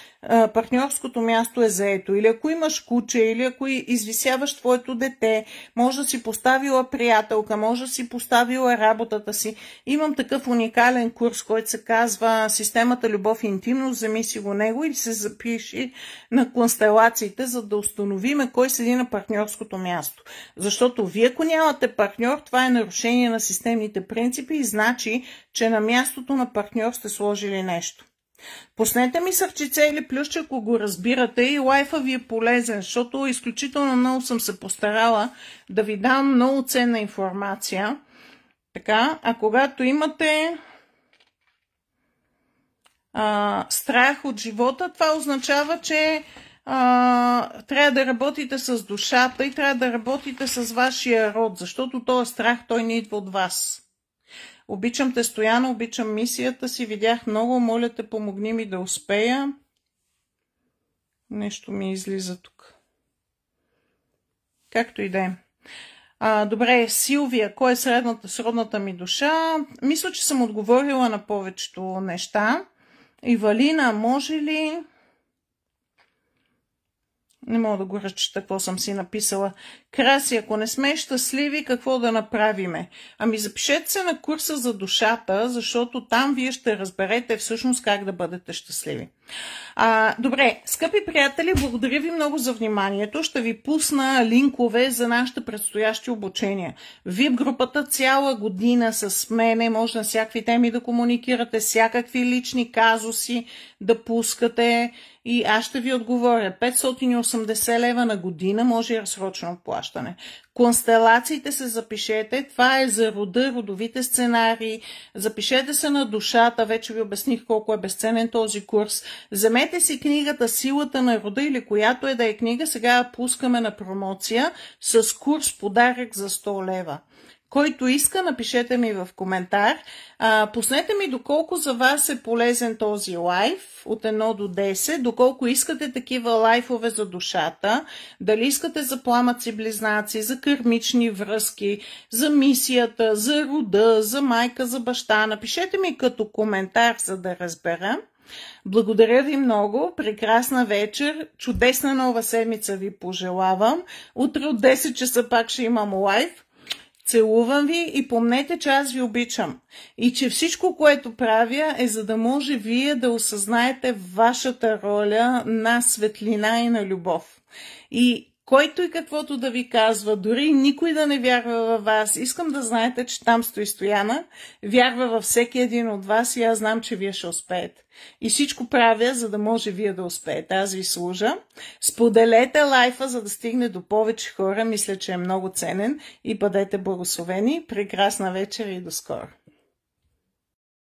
партньорското място е заето. Или ако имаш куче, или ако извисяваш твоето дете, може да си поставила приятелка да може да си поставила е работата си. Имам такъв уникален курс, който се казва Системата Любов и интимност, вземи си го него и се запиши на констелациите, за да установиме кой седи на партньорското място. Защото вие, ако нямате партньор, това е нарушение на системните принципи и значи, че на мястото на партньор сте сложили нещо. Поснете ми сърчице или плюща, ако го разбирате и лайфа ви е полезен, защото изключително много съм се постарала да ви дам много ценна информация. Така, а когато имате а, страх от живота, това означава, че а, трябва да работите с душата и трябва да работите с вашия род, защото този страх той не идва от вас. Обичам те, Стояна, обичам мисията си. Видях много, моля те, помогни ми да успея. Нещо ми излиза тук. Както и да е. добре, Силвия, кой е средната, сродната ми душа? Мисля, че съм отговорила на повечето неща. Ивалина, може ли не мога да го разчета какво съм си написала. Краси, ако не сме щастливи, какво да направиме? Ами запишете се на курса за душата, защото там вие ще разберете всъщност как да бъдете щастливи. А, добре, скъпи приятели, благодаря ви много за вниманието. Ще ви пусна линкове за нашите предстоящи обучения. Вип групата цяла година с мене, може на всякакви теми да комуникирате, всякакви лични казуси да пускате и аз ще ви отговоря. 580 лева на година може и разсрочено плащане. Констелациите се запишете. Това е за рода, родовите сценарии. Запишете се на душата. Вече ви обясних колко е безценен този курс. Вземете си книгата Силата на рода или която е да е книга. Сега пускаме на промоция с курс подарък за 100 лева. Който иска, напишете ми в коментар. А, пуснете ми доколко за вас е полезен този лайф от 1 до 10, доколко искате такива лайфове за душата, дали искате за пламъци-близнаци, за кърмични връзки, за мисията, за рода, за майка, за баща. Напишете ми като коментар, за да разбера. Благодаря ви много, прекрасна вечер, чудесна нова седмица ви пожелавам. Утре от 10 часа пак ще имам лайф. Целувам ви и помнете, че аз ви обичам. И че всичко, което правя, е за да може вие да осъзнаете вашата роля на светлина и на любов. И който и каквото да ви казва, дори никой да не вярва във вас, искам да знаете, че там стои Стояна, вярва във всеки един от вас и аз знам, че вие ще успеете. И всичко правя, за да може вие да успеете. Аз ви служа. Споделете лайфа, за да стигне до повече хора. Мисля, че е много ценен и бъдете благословени. Прекрасна вечер и до скоро!